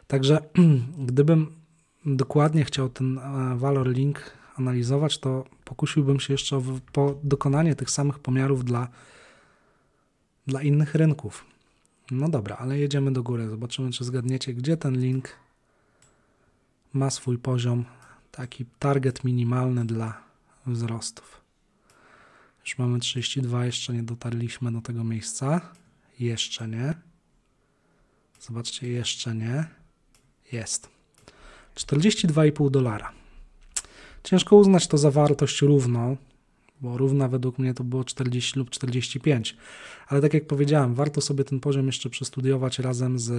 Także gdybym dokładnie chciał ten walor e, link analizować, to pokusiłbym się jeszcze o dokonanie tych samych pomiarów dla, dla innych rynków. No dobra, ale jedziemy do góry. Zobaczymy, czy zgadniecie, gdzie ten link ma swój poziom, taki target minimalny dla wzrostów. Już mamy 32, jeszcze nie dotarliśmy do tego miejsca. Jeszcze nie. Zobaczcie, jeszcze nie. Jest. 42,5 dolara. Ciężko uznać to za wartość równą, bo równa według mnie to było 40 lub 45. Ale tak jak powiedziałem, warto sobie ten poziom jeszcze przestudiować razem z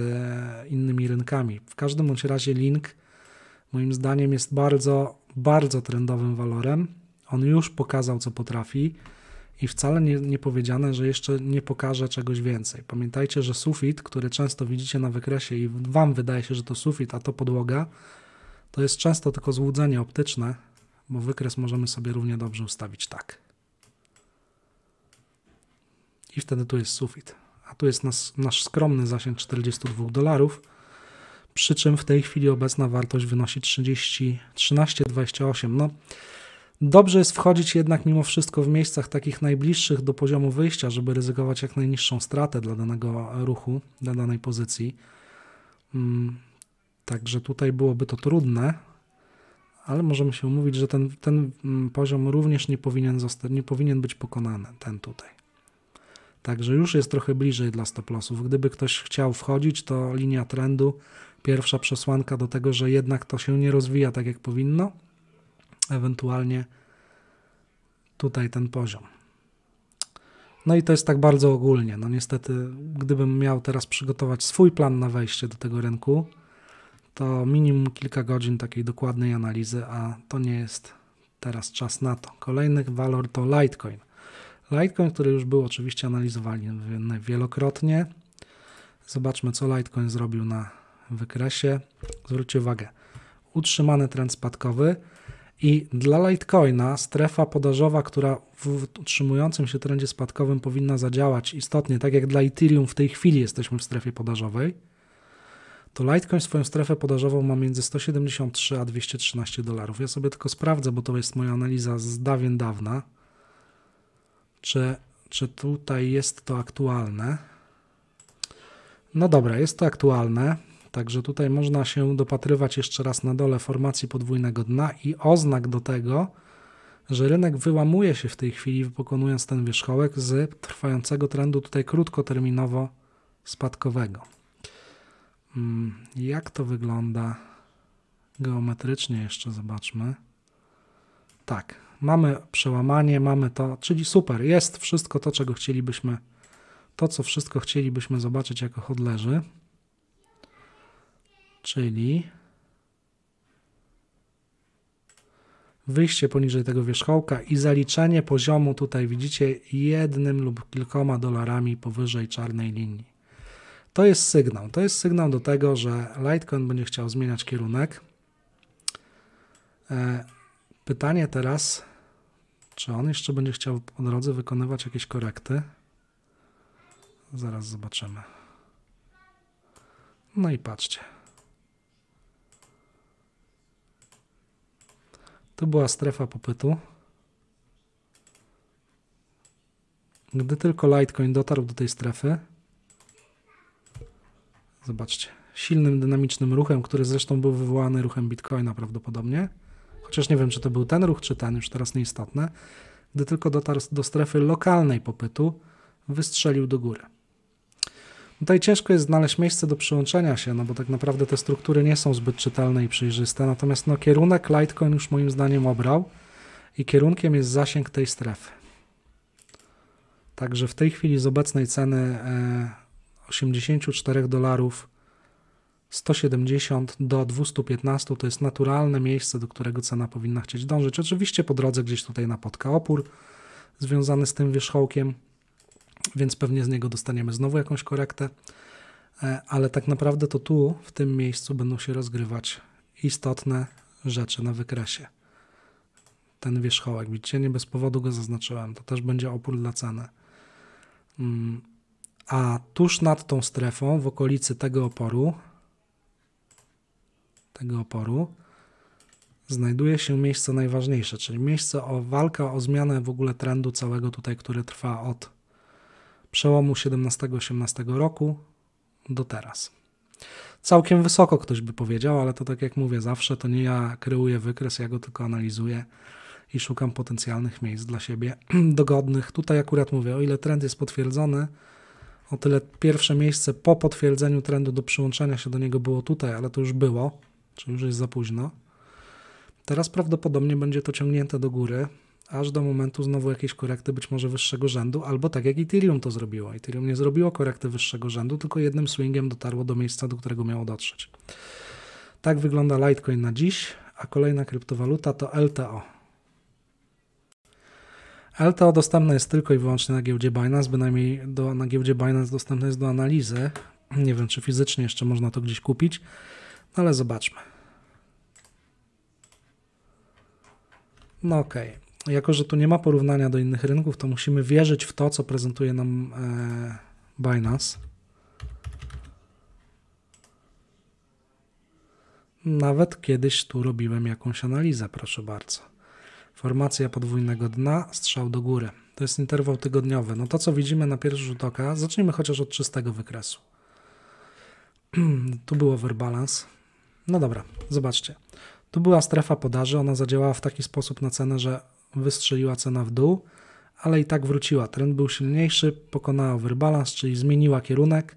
innymi rynkami. W każdym bądź razie link moim zdaniem jest bardzo, bardzo trendowym walorem. On już pokazał, co potrafi i wcale nie, nie powiedziane, że jeszcze nie pokaże czegoś więcej. Pamiętajcie, że sufit, który często widzicie na wykresie i Wam wydaje się, że to sufit, a to podłoga, to jest często tylko złudzenie optyczne, bo wykres możemy sobie równie dobrze ustawić tak. I wtedy tu jest sufit. A tu jest nas, nasz skromny zasięg 42 dolarów, przy czym w tej chwili obecna wartość wynosi 13,28. No, dobrze jest wchodzić jednak mimo wszystko w miejscach takich najbliższych do poziomu wyjścia, żeby ryzykować jak najniższą stratę dla danego ruchu, dla danej pozycji. Mm, także tutaj byłoby to trudne, ale możemy się umówić, że ten, ten mm, poziom również nie powinien, zostać, nie powinien być pokonany, ten tutaj. Także już jest trochę bliżej dla stop lossów. Gdyby ktoś chciał wchodzić, to linia trendu, pierwsza przesłanka do tego, że jednak to się nie rozwija tak jak powinno, ewentualnie tutaj ten poziom. No i to jest tak bardzo ogólnie. No niestety, gdybym miał teraz przygotować swój plan na wejście do tego rynku, to minimum kilka godzin takiej dokładnej analizy, a to nie jest teraz czas na to. Kolejny walor to Litecoin. Litecoin, który już był oczywiście analizowany wielokrotnie. Zobaczmy, co Litecoin zrobił na wykresie. Zwróćcie uwagę, utrzymany trend spadkowy i dla Litecoina strefa podażowa, która w utrzymującym się trendzie spadkowym powinna zadziałać istotnie, tak jak dla Ethereum w tej chwili jesteśmy w strefie podażowej, to Litecoin swoją strefę podażową ma między 173 a 213 dolarów. Ja sobie tylko sprawdzę, bo to jest moja analiza z dawien dawna, czy, czy tutaj jest to aktualne. No dobra, jest to aktualne, także tutaj można się dopatrywać jeszcze raz na dole formacji podwójnego dna i oznak do tego, że rynek wyłamuje się w tej chwili, pokonując ten wierzchołek z trwającego trendu tutaj krótkoterminowo spadkowego. Mm, jak to wygląda geometrycznie jeszcze zobaczmy. Tak, mamy przełamanie, mamy to, czyli super, jest wszystko to, czego chcielibyśmy, to, co wszystko chcielibyśmy zobaczyć jako hodlerzy, czyli wyjście poniżej tego wierzchołka i zaliczenie poziomu tutaj widzicie jednym lub kilkoma dolarami powyżej czarnej linii. To jest sygnał. To jest sygnał do tego, że Litecoin będzie chciał zmieniać kierunek. E, pytanie teraz, czy on jeszcze będzie chciał po drodze wykonywać jakieś korekty? Zaraz zobaczymy. No i patrzcie. To była strefa popytu. Gdy tylko Litecoin dotarł do tej strefy, Zobaczcie. Silnym, dynamicznym ruchem, który zresztą był wywołany ruchem Bitcoina prawdopodobnie. Chociaż nie wiem, czy to był ten ruch, czy ten, już teraz nieistotne. Gdy tylko dotarł do strefy lokalnej popytu, wystrzelił do góry. Tutaj ciężko jest znaleźć miejsce do przyłączenia się, no bo tak naprawdę te struktury nie są zbyt czytelne i przejrzyste, natomiast no, kierunek Litecoin już moim zdaniem obrał i kierunkiem jest zasięg tej strefy. Także w tej chwili z obecnej ceny e, 84 dolarów 170 do 215 to jest naturalne miejsce, do którego cena powinna chcieć dążyć. Oczywiście po drodze gdzieś tutaj napotka opór związany z tym wierzchołkiem, więc pewnie z niego dostaniemy znowu jakąś korektę, e, ale tak naprawdę to tu, w tym miejscu będą się rozgrywać istotne rzeczy na wykresie. Ten wierzchołek, widzicie, nie bez powodu go zaznaczyłem, to też będzie opór dla ceny. Mm a tuż nad tą strefą, w okolicy tego oporu, tego oporu, znajduje się miejsce najważniejsze, czyli miejsce o walka o zmianę w ogóle trendu całego tutaj, który trwa od przełomu 17-18 roku do teraz. Całkiem wysoko ktoś by powiedział, ale to tak jak mówię, zawsze to nie ja kreuję wykres, ja go tylko analizuję i szukam potencjalnych miejsc dla siebie dogodnych. Tutaj akurat mówię, o ile trend jest potwierdzony, o tyle pierwsze miejsce po potwierdzeniu trendu do przyłączenia się do niego było tutaj, ale to już było, czyli już jest za późno. Teraz prawdopodobnie będzie to ciągnięte do góry, aż do momentu znowu jakiejś korekty, być może wyższego rzędu, albo tak jak Ethereum to zrobiło. Ethereum nie zrobiło korekty wyższego rzędu, tylko jednym swingiem dotarło do miejsca, do którego miało dotrzeć. Tak wygląda Litecoin na dziś, a kolejna kryptowaluta to LTO. LTO dostępne jest tylko i wyłącznie na giełdzie Binance, bynajmniej do, na giełdzie Binance dostępne jest do analizy. Nie wiem, czy fizycznie jeszcze można to gdzieś kupić, no ale zobaczmy. No ok. Jako, że tu nie ma porównania do innych rynków, to musimy wierzyć w to, co prezentuje nam e, Binance. Nawet kiedyś tu robiłem jakąś analizę, proszę bardzo. Formacja podwójnego dna, strzał do góry. To jest interwał tygodniowy. No to, co widzimy na pierwszy rzut oka, zacznijmy chociaż od czystego wykresu. tu było overbalance. No dobra, zobaczcie. Tu była strefa podaży, ona zadziałała w taki sposób na cenę, że wystrzeliła cena w dół, ale i tak wróciła. Trend był silniejszy, pokonała overbalance, czyli zmieniła kierunek,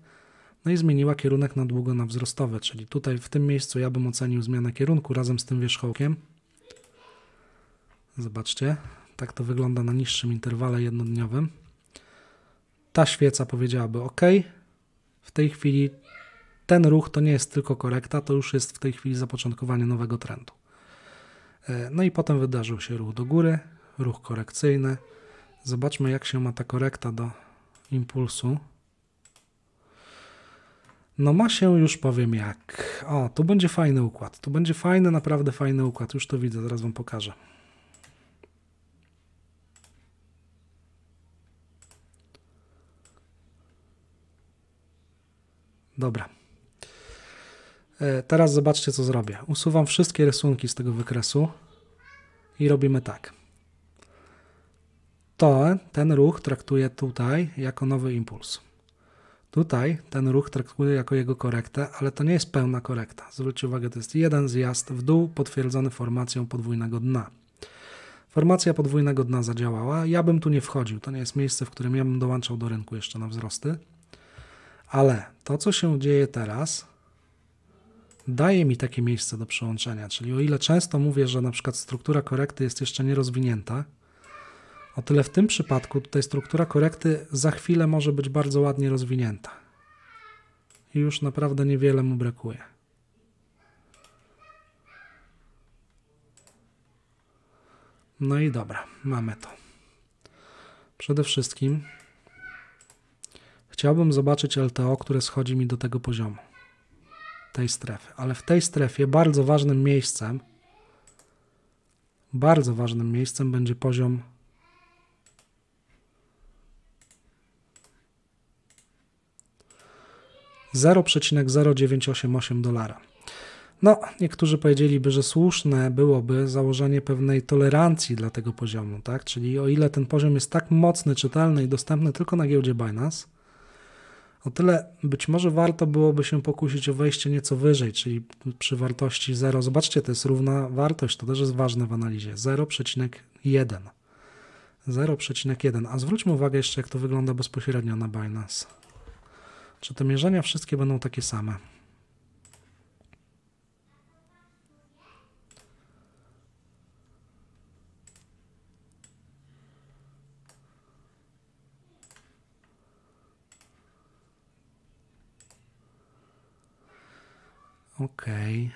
no i zmieniła kierunek na długo na wzrostowe, czyli tutaj w tym miejscu ja bym ocenił zmianę kierunku razem z tym wierzchołkiem. Zobaczcie, tak to wygląda na niższym interwale jednodniowym. Ta świeca powiedziałaby OK. W tej chwili ten ruch to nie jest tylko korekta, to już jest w tej chwili zapoczątkowanie nowego trendu. E, no i potem wydarzył się ruch do góry, ruch korekcyjny. Zobaczmy, jak się ma ta korekta do impulsu. No ma się już powiem jak. O, tu będzie fajny układ. Tu będzie fajny, naprawdę fajny układ. Już to widzę, zaraz Wam pokażę. Dobra. E, teraz zobaczcie, co zrobię. Usuwam wszystkie rysunki z tego wykresu i robimy tak. To, ten ruch traktuję tutaj jako nowy impuls. Tutaj ten ruch traktuję jako jego korektę, ale to nie jest pełna korekta. Zwróćcie uwagę, to jest jeden zjazd w dół potwierdzony formacją podwójnego dna. Formacja podwójnego dna zadziałała. Ja bym tu nie wchodził. To nie jest miejsce, w którym ja bym dołączał do rynku jeszcze na wzrosty. Ale to, co się dzieje teraz, daje mi takie miejsce do przełączenia. Czyli o ile często mówię, że na przykład struktura korekty jest jeszcze nierozwinięta, o tyle w tym przypadku tutaj struktura korekty za chwilę może być bardzo ładnie rozwinięta. I już naprawdę niewiele mu brakuje. No i dobra, mamy to. Przede wszystkim Chciałbym zobaczyć LTO, które schodzi mi do tego poziomu, tej strefy. Ale w tej strefie bardzo ważnym miejscem, bardzo ważnym miejscem będzie poziom dolara. No, niektórzy powiedzieliby, że słuszne byłoby założenie pewnej tolerancji dla tego poziomu, tak? Czyli o ile ten poziom jest tak mocny, czytelny i dostępny tylko na giełdzie Binance, o tyle być może warto byłoby się pokusić o wejście nieco wyżej, czyli przy wartości 0. Zobaczcie, to jest równa wartość, to też jest ważne w analizie. 0,1. 0,1. A zwróćmy uwagę jeszcze, jak to wygląda bezpośrednio na Binance. Czy te mierzenia wszystkie będą takie same? Okej.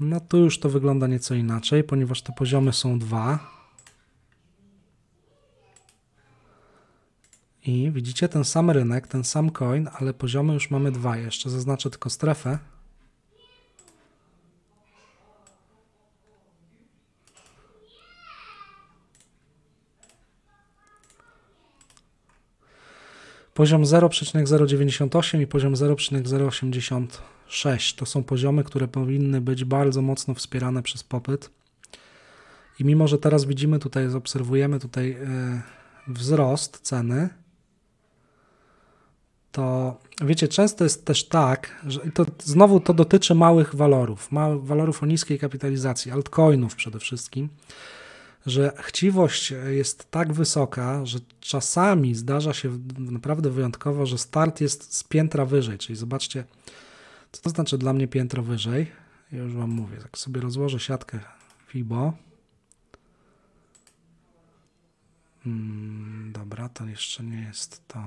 No tu już to wygląda nieco inaczej, ponieważ te poziomy są dwa. I widzicie ten sam rynek, ten sam coin, ale poziomy już mamy dwa. Jeszcze zaznaczę tylko strefę. Poziom 0,098 i poziom 0,080. 6 to są poziomy, które powinny być bardzo mocno wspierane przez popyt. I mimo, że teraz widzimy tutaj, obserwujemy tutaj e, wzrost ceny, to wiecie, często jest też tak, że to znowu to dotyczy małych walorów, małych walorów o niskiej kapitalizacji, altcoinów przede wszystkim, że chciwość jest tak wysoka, że czasami zdarza się naprawdę wyjątkowo, że start jest z piętra wyżej, czyli zobaczcie, co to znaczy dla mnie piętro wyżej? Ja już Wam mówię, jak sobie rozłożę siatkę FIBO. Hmm, dobra, to jeszcze nie jest to.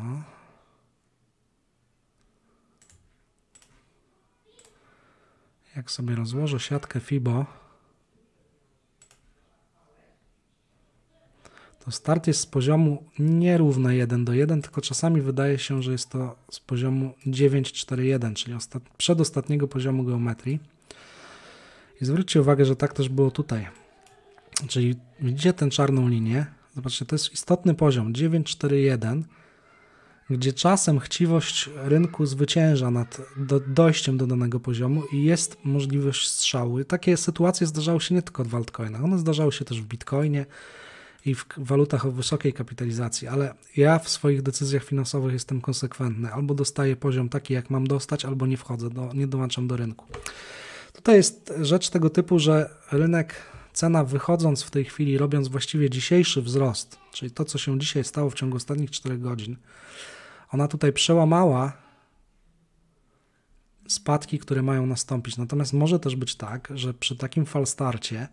Jak sobie rozłożę siatkę FIBO, to no, start jest z poziomu nierówne 1 do 1, tylko czasami wydaje się, że jest to z poziomu 9,4,1, czyli ostat... przedostatniego poziomu geometrii. I zwróćcie uwagę, że tak też było tutaj. Czyli widzicie tę czarną linię? Zobaczcie, to jest istotny poziom 9,4,1, gdzie czasem chciwość rynku zwycięża nad do, dojściem do danego poziomu i jest możliwość strzału. I takie sytuacje zdarzały się nie tylko w altcoinach, one zdarzały się też w bitcoinie, i w walutach o wysokiej kapitalizacji, ale ja w swoich decyzjach finansowych jestem konsekwentny. Albo dostaję poziom taki, jak mam dostać, albo nie wchodzę, do, nie dołączam do rynku. Tutaj jest rzecz tego typu, że rynek, cena wychodząc w tej chwili, robiąc właściwie dzisiejszy wzrost, czyli to, co się dzisiaj stało w ciągu ostatnich 4 godzin, ona tutaj przełamała spadki, które mają nastąpić. Natomiast może też być tak, że przy takim falstarcie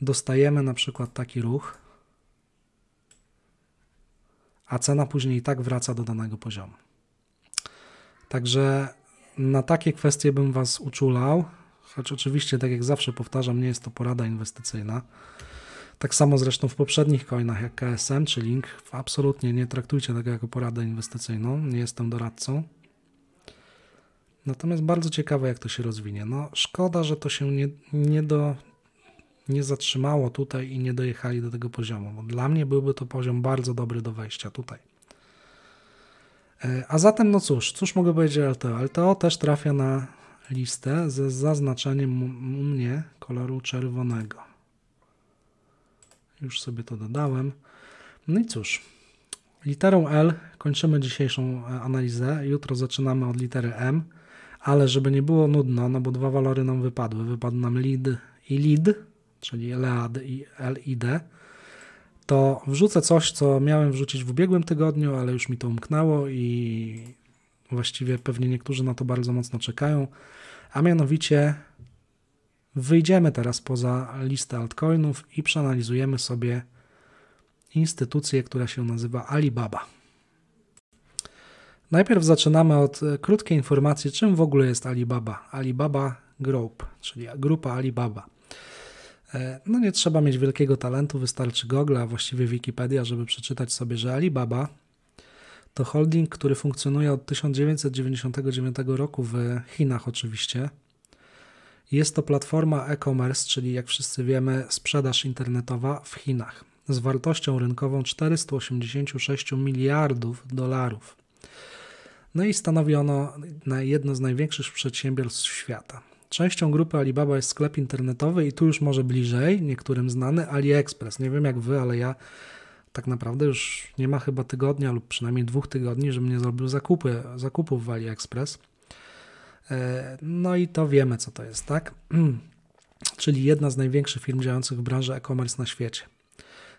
dostajemy na przykład taki ruch, a cena później i tak wraca do danego poziomu. Także na takie kwestie bym Was uczulał, choć oczywiście, tak jak zawsze powtarzam, nie jest to porada inwestycyjna. Tak samo zresztą w poprzednich coinach jak KSM czy Link, absolutnie nie traktujcie tego jako poradę inwestycyjną, nie jestem doradcą. Natomiast bardzo ciekawe, jak to się rozwinie. No, szkoda, że to się nie, nie, do, nie zatrzymało tutaj i nie dojechali do tego poziomu. Bo dla mnie byłby to poziom bardzo dobry do wejścia tutaj. E, a zatem, no cóż, cóż mogę powiedzieć o LTO? LTO też trafia na listę ze zaznaczeniem u mnie koloru czerwonego. Już sobie to dodałem. No i cóż, literą L kończymy dzisiejszą e, analizę. Jutro zaczynamy od litery M, ale żeby nie było nudno, no bo dwa walory nam wypadły. Wypadł nam lid i lid czyli LAD i LID, to wrzucę coś, co miałem wrzucić w ubiegłym tygodniu, ale już mi to umknęło i właściwie pewnie niektórzy na to bardzo mocno czekają, a mianowicie wyjdziemy teraz poza listę altcoinów i przeanalizujemy sobie instytucję, która się nazywa Alibaba. Najpierw zaczynamy od krótkiej informacji, czym w ogóle jest Alibaba. Alibaba Group, czyli grupa Alibaba. E, no nie trzeba mieć wielkiego talentu, wystarczy Google, a właściwie Wikipedia, żeby przeczytać sobie, że Alibaba to holding, który funkcjonuje od 1999 roku w Chinach oczywiście. Jest to platforma e-commerce, czyli jak wszyscy wiemy, sprzedaż internetowa w Chinach z wartością rynkową 486 miliardów dolarów. No i stanowi ono jedno z największych przedsiębiorstw świata. Częścią grupy Alibaba jest sklep internetowy i tu już może bliżej, niektórym znany AliExpress. Nie wiem jak wy, ale ja tak naprawdę już nie ma chyba tygodnia lub przynajmniej dwóch tygodni, żebym nie zrobił zakupy, zakupów w AliExpress. E, no i to wiemy, co to jest, tak? Czyli jedna z największych firm działających w branży e-commerce na świecie.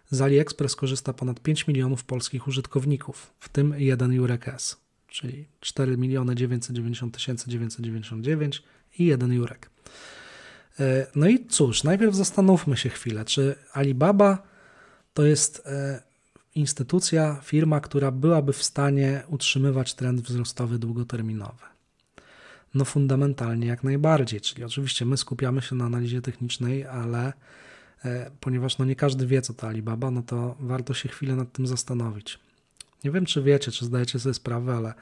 Z AliExpress korzysta ponad 5 milionów polskich użytkowników, w tym jeden Jurek S czyli 4 miliony 990 999 i jeden Jurek. E, no i cóż, najpierw zastanówmy się chwilę, czy Alibaba to jest e, instytucja, firma, która byłaby w stanie utrzymywać trend wzrostowy długoterminowy. No fundamentalnie jak najbardziej, czyli oczywiście my skupiamy się na analizie technicznej, ale e, ponieważ no nie każdy wie, co to Alibaba, no to warto się chwilę nad tym zastanowić. Nie wiem, czy wiecie, czy zdajecie sobie sprawę, ale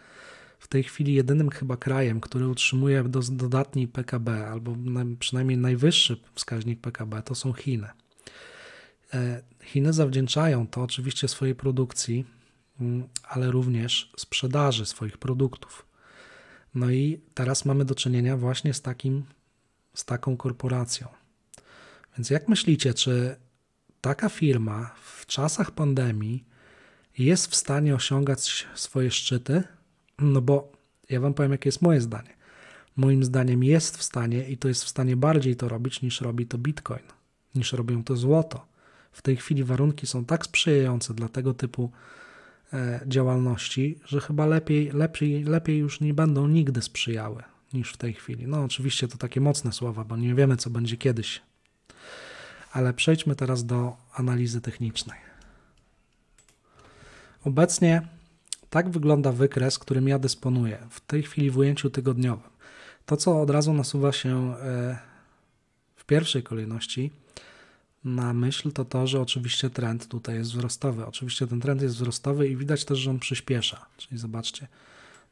w tej chwili jedynym chyba krajem, który utrzymuje dodatni PKB, albo przynajmniej najwyższy wskaźnik PKB, to są Chiny. E, Chiny zawdzięczają to oczywiście swojej produkcji, mm, ale również sprzedaży swoich produktów. No i teraz mamy do czynienia właśnie z, takim, z taką korporacją. Więc jak myślicie, czy taka firma w czasach pandemii jest w stanie osiągać swoje szczyty, no bo ja Wam powiem, jakie jest moje zdanie. Moim zdaniem jest w stanie i to jest w stanie bardziej to robić niż robi to Bitcoin, niż robią to złoto. W tej chwili warunki są tak sprzyjające dla tego typu e, działalności, że chyba lepiej, lepiej, lepiej już nie będą nigdy sprzyjały niż w tej chwili. No, oczywiście to takie mocne słowa, bo nie wiemy, co będzie kiedyś. Ale przejdźmy teraz do analizy technicznej. Obecnie tak wygląda wykres, którym ja dysponuję w tej chwili w ujęciu tygodniowym. To, co od razu nasuwa się e, w pierwszej kolejności na myśl, to to, że oczywiście trend tutaj jest wzrostowy. Oczywiście ten trend jest wzrostowy i widać też, że on przyspiesza. Czyli zobaczcie,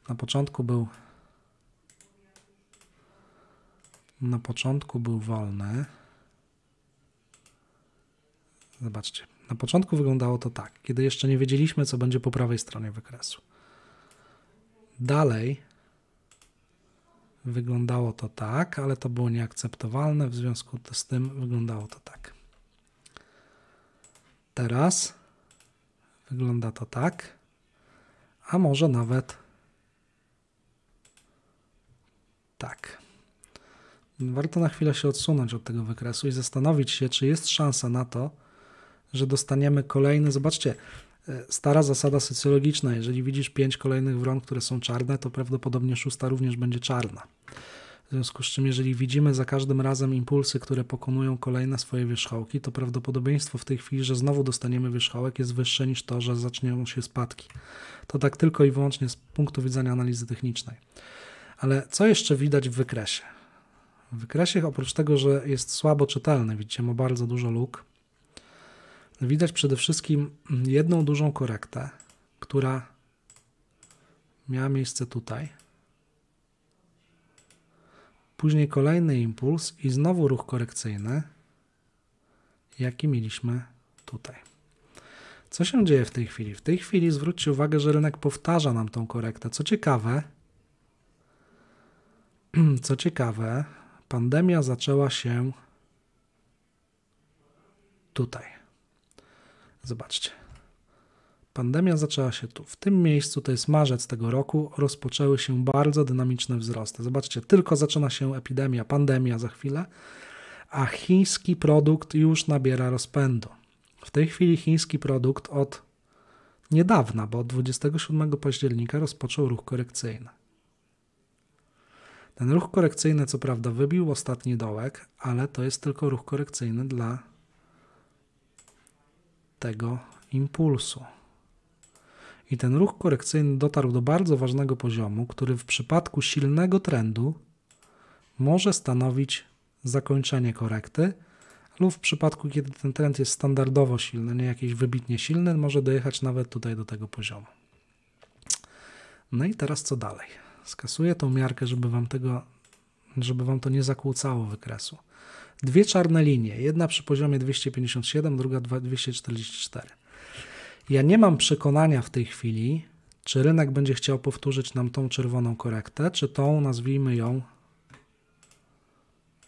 na początku był na początku był wolny. Zobaczcie, na początku wyglądało to tak, kiedy jeszcze nie wiedzieliśmy, co będzie po prawej stronie wykresu. Dalej wyglądało to tak, ale to było nieakceptowalne, w związku z tym wyglądało to tak. Teraz wygląda to tak, a może nawet tak. Warto na chwilę się odsunąć od tego wykresu i zastanowić się, czy jest szansa na to, że dostaniemy kolejne. Zobaczcie, e, stara zasada socjologiczna, jeżeli widzisz pięć kolejnych wron, które są czarne, to prawdopodobnie szósta również będzie czarna. W związku z czym, jeżeli widzimy za każdym razem impulsy, które pokonują kolejne swoje wierzchołki, to prawdopodobieństwo w tej chwili, że znowu dostaniemy wierzchołek, jest wyższe niż to, że zaczną się spadki. To tak tylko i wyłącznie z punktu widzenia analizy technicznej. Ale co jeszcze widać w wykresie? W wykresie, oprócz tego, że jest słabo czytelny, widzicie, ma bardzo dużo luk, widać przede wszystkim jedną dużą korektę, która miała miejsce tutaj. Później kolejny impuls i znowu ruch korekcyjny, jaki mieliśmy tutaj. Co się dzieje w tej chwili? W tej chwili zwróćcie uwagę, że rynek powtarza nam tą korektę. Co ciekawe, co ciekawe, pandemia zaczęła się tutaj. Zobaczcie. Pandemia zaczęła się tu. W tym miejscu, to jest marzec tego roku, rozpoczęły się bardzo dynamiczne wzrosty. Zobaczcie, tylko zaczyna się epidemia, pandemia za chwilę, a chiński produkt już nabiera rozpędu. W tej chwili chiński produkt od niedawna, bo od 27 października rozpoczął ruch korekcyjny. Ten ruch korekcyjny, co prawda, wybił ostatni dołek, ale to jest tylko ruch korekcyjny dla tego impulsu. I ten ruch korekcyjny dotarł do bardzo ważnego poziomu, który w przypadku silnego trendu może stanowić zakończenie korekty, lub w przypadku, kiedy ten trend jest standardowo silny, nie jakiś wybitnie silny, może dojechać nawet tutaj do tego poziomu. No i teraz co dalej? Skasuję tą miarkę, żeby wam tego, żeby wam to nie zakłócało wykresu dwie czarne linie. Jedna przy poziomie 257, druga 244. Ja nie mam przekonania w tej chwili, czy rynek będzie chciał powtórzyć nam tą czerwoną korektę, czy tą, nazwijmy ją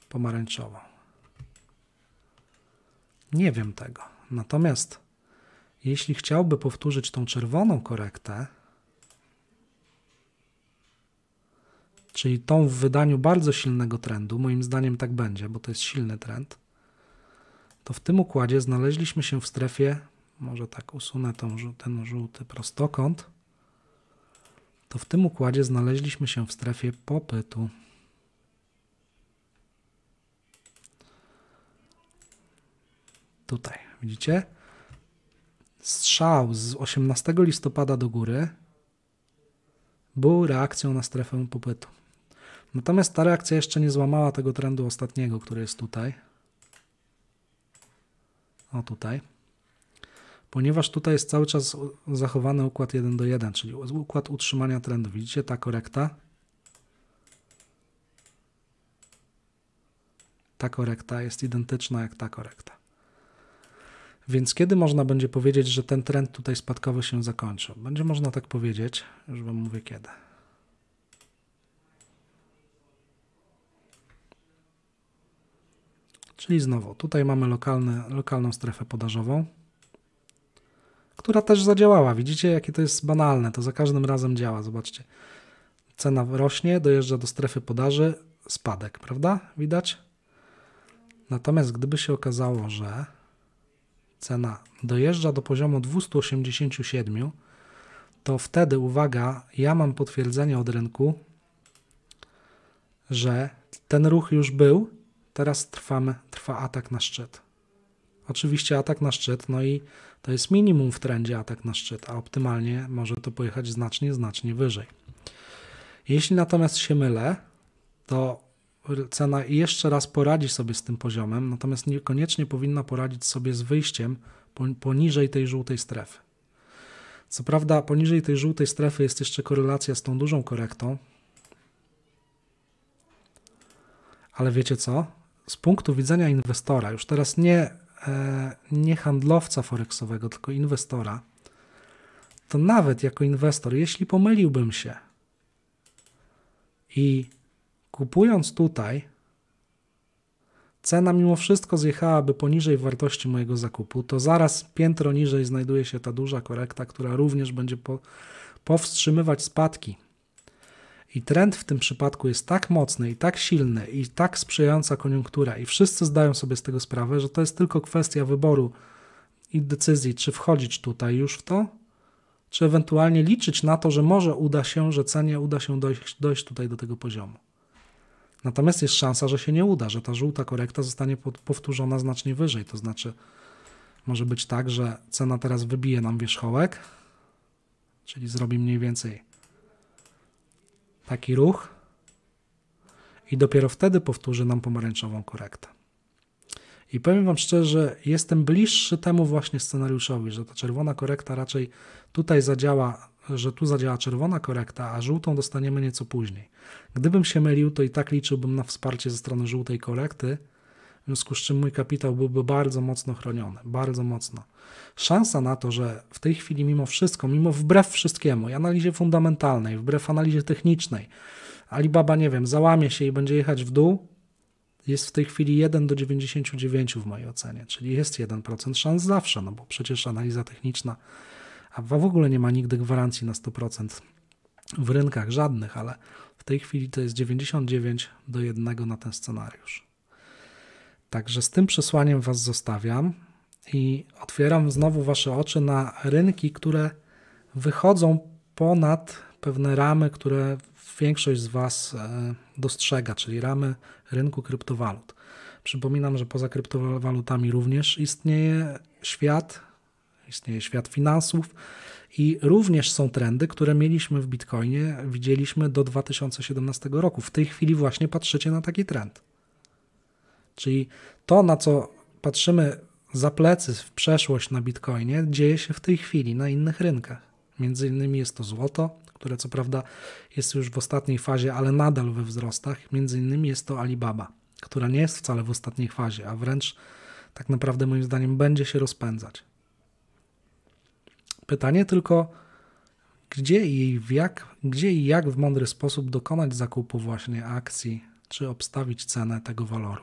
pomarańczową. Nie wiem tego. Natomiast jeśli chciałby powtórzyć tą czerwoną korektę, Czyli tą w wydaniu bardzo silnego trendu, moim zdaniem tak będzie, bo to jest silny trend, to w tym układzie znaleźliśmy się w strefie, może tak usunę tą, ten żółty prostokąt, to w tym układzie znaleźliśmy się w strefie popytu. Tutaj, widzicie? Strzał z 18 listopada do góry był reakcją na strefę popytu. Natomiast ta reakcja jeszcze nie złamała tego trendu ostatniego, który jest tutaj. O tutaj. Ponieważ tutaj jest cały czas zachowany układ 1 do 1, czyli układ utrzymania trendu. Widzicie ta korekta? Ta korekta jest identyczna jak ta korekta. Więc kiedy można będzie powiedzieć, że ten trend tutaj spadkowy się zakończył? Będzie można tak powiedzieć, już Wam mówię kiedy. Czyli znowu, tutaj mamy lokalne, lokalną strefę podażową, która też zadziałała. Widzicie, jakie to jest banalne, to za każdym razem działa, zobaczcie. Cena rośnie, dojeżdża do strefy podaży, spadek, prawda? Widać? Natomiast gdyby się okazało, że cena dojeżdża do poziomu 287, to wtedy, uwaga, ja mam potwierdzenie od rynku, że ten ruch już był teraz trwamy, trwa atak na szczyt. Oczywiście atak na szczyt, no i to jest minimum w trendzie atak na szczyt, a optymalnie może to pojechać znacznie, znacznie wyżej. Jeśli natomiast się mylę, to cena jeszcze raz poradzi sobie z tym poziomem, natomiast niekoniecznie powinna poradzić sobie z wyjściem poniżej tej żółtej strefy. Co prawda, poniżej tej żółtej strefy jest jeszcze korelacja z tą dużą korektą, ale wiecie co? z punktu widzenia inwestora, już teraz nie, e, nie handlowca forexowego, tylko inwestora, to nawet jako inwestor, jeśli pomyliłbym się i kupując tutaj, cena mimo wszystko zjechałaby poniżej wartości mojego zakupu, to zaraz piętro niżej znajduje się ta duża korekta, która również będzie po, powstrzymywać spadki i trend w tym przypadku jest tak mocny i tak silny i tak sprzyjająca koniunktura, i wszyscy zdają sobie z tego sprawę, że to jest tylko kwestia wyboru i decyzji, czy wchodzić tutaj już w to, czy ewentualnie liczyć na to, że może uda się, że cenie uda się dojść, dojść tutaj do tego poziomu. Natomiast jest szansa, że się nie uda, że ta żółta korekta zostanie powtórzona znacznie wyżej. To znaczy, może być tak, że cena teraz wybije nam wierzchołek, czyli zrobi mniej więcej taki ruch i dopiero wtedy powtórzy nam pomarańczową korektę. I powiem Wam szczerze, jestem bliższy temu właśnie scenariuszowi, że ta czerwona korekta raczej tutaj zadziała, że tu zadziała czerwona korekta, a żółtą dostaniemy nieco później. Gdybym się mylił, to i tak liczyłbym na wsparcie ze strony żółtej korekty, w związku z czym mój kapitał byłby bardzo mocno chroniony, bardzo mocno. Szansa na to, że w tej chwili mimo wszystko, mimo wbrew wszystkiemu, i analizie fundamentalnej, wbrew analizie technicznej, Alibaba, nie wiem, załamie się i będzie jechać w dół, jest w tej chwili 1 do 99 w mojej ocenie, czyli jest 1% szans zawsze, no bo przecież analiza techniczna, a w ogóle nie ma nigdy gwarancji na 100% w rynkach żadnych, ale w tej chwili to jest 99 do 1 na ten scenariusz. Także z tym przesłaniem Was zostawiam i otwieram znowu Wasze oczy na rynki, które wychodzą ponad pewne ramy, które większość z Was e, dostrzega, czyli ramy rynku kryptowalut. Przypominam, że poza kryptowalutami również istnieje świat, istnieje świat finansów i również są trendy, które mieliśmy w Bitcoinie, widzieliśmy do 2017 roku. W tej chwili właśnie patrzycie na taki trend. Czyli to, na co patrzymy za plecy w przeszłość na Bitcoinie, dzieje się w tej chwili na innych rynkach. Między innymi jest to złoto, które co prawda jest już w ostatniej fazie, ale nadal we wzrostach. Między innymi jest to Alibaba, która nie jest wcale w ostatniej fazie, a wręcz tak naprawdę moim zdaniem będzie się rozpędzać. Pytanie tylko, gdzie i, jak, gdzie i jak w mądry sposób dokonać zakupu właśnie akcji, czy obstawić cenę tego waloru.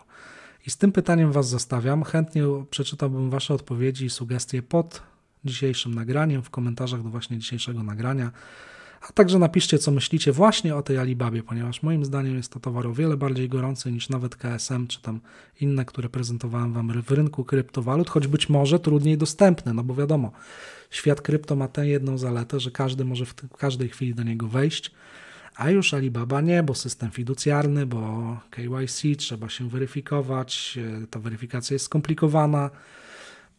I z tym pytaniem Was zostawiam. Chętnie przeczytałbym Wasze odpowiedzi i sugestie pod dzisiejszym nagraniem, w komentarzach do właśnie dzisiejszego nagrania. A także napiszcie, co myślicie właśnie o tej Alibabie, ponieważ moim zdaniem jest to towar o wiele bardziej gorący niż nawet KSM czy tam inne, które prezentowałem Wam w rynku kryptowalut, choć być może trudniej dostępne, no bo wiadomo, świat krypto ma tę jedną zaletę, że każdy może w każdej chwili do niego wejść a już Alibaba nie, bo system fiducjarny, bo KYC, trzeba się weryfikować, e, ta weryfikacja jest skomplikowana,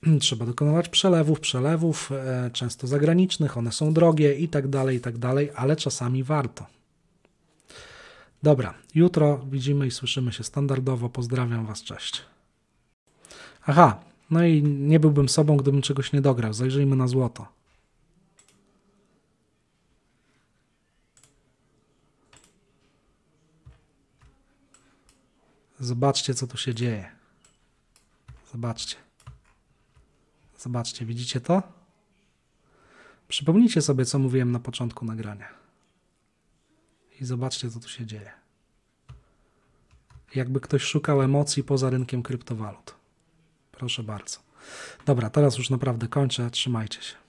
trzeba dokonywać przelewów, przelewów, e, często zagranicznych, one są drogie i tak dalej, i tak dalej, ale czasami warto. Dobra, jutro widzimy i słyszymy się standardowo. Pozdrawiam Was, cześć. Aha, no i nie byłbym sobą, gdybym czegoś nie dograł. Zajrzyjmy na złoto. Zobaczcie, co tu się dzieje. Zobaczcie. Zobaczcie, widzicie to? Przypomnijcie sobie, co mówiłem na początku nagrania. I zobaczcie, co tu się dzieje. Jakby ktoś szukał emocji poza rynkiem kryptowalut. Proszę bardzo. Dobra, teraz już naprawdę kończę. Trzymajcie się.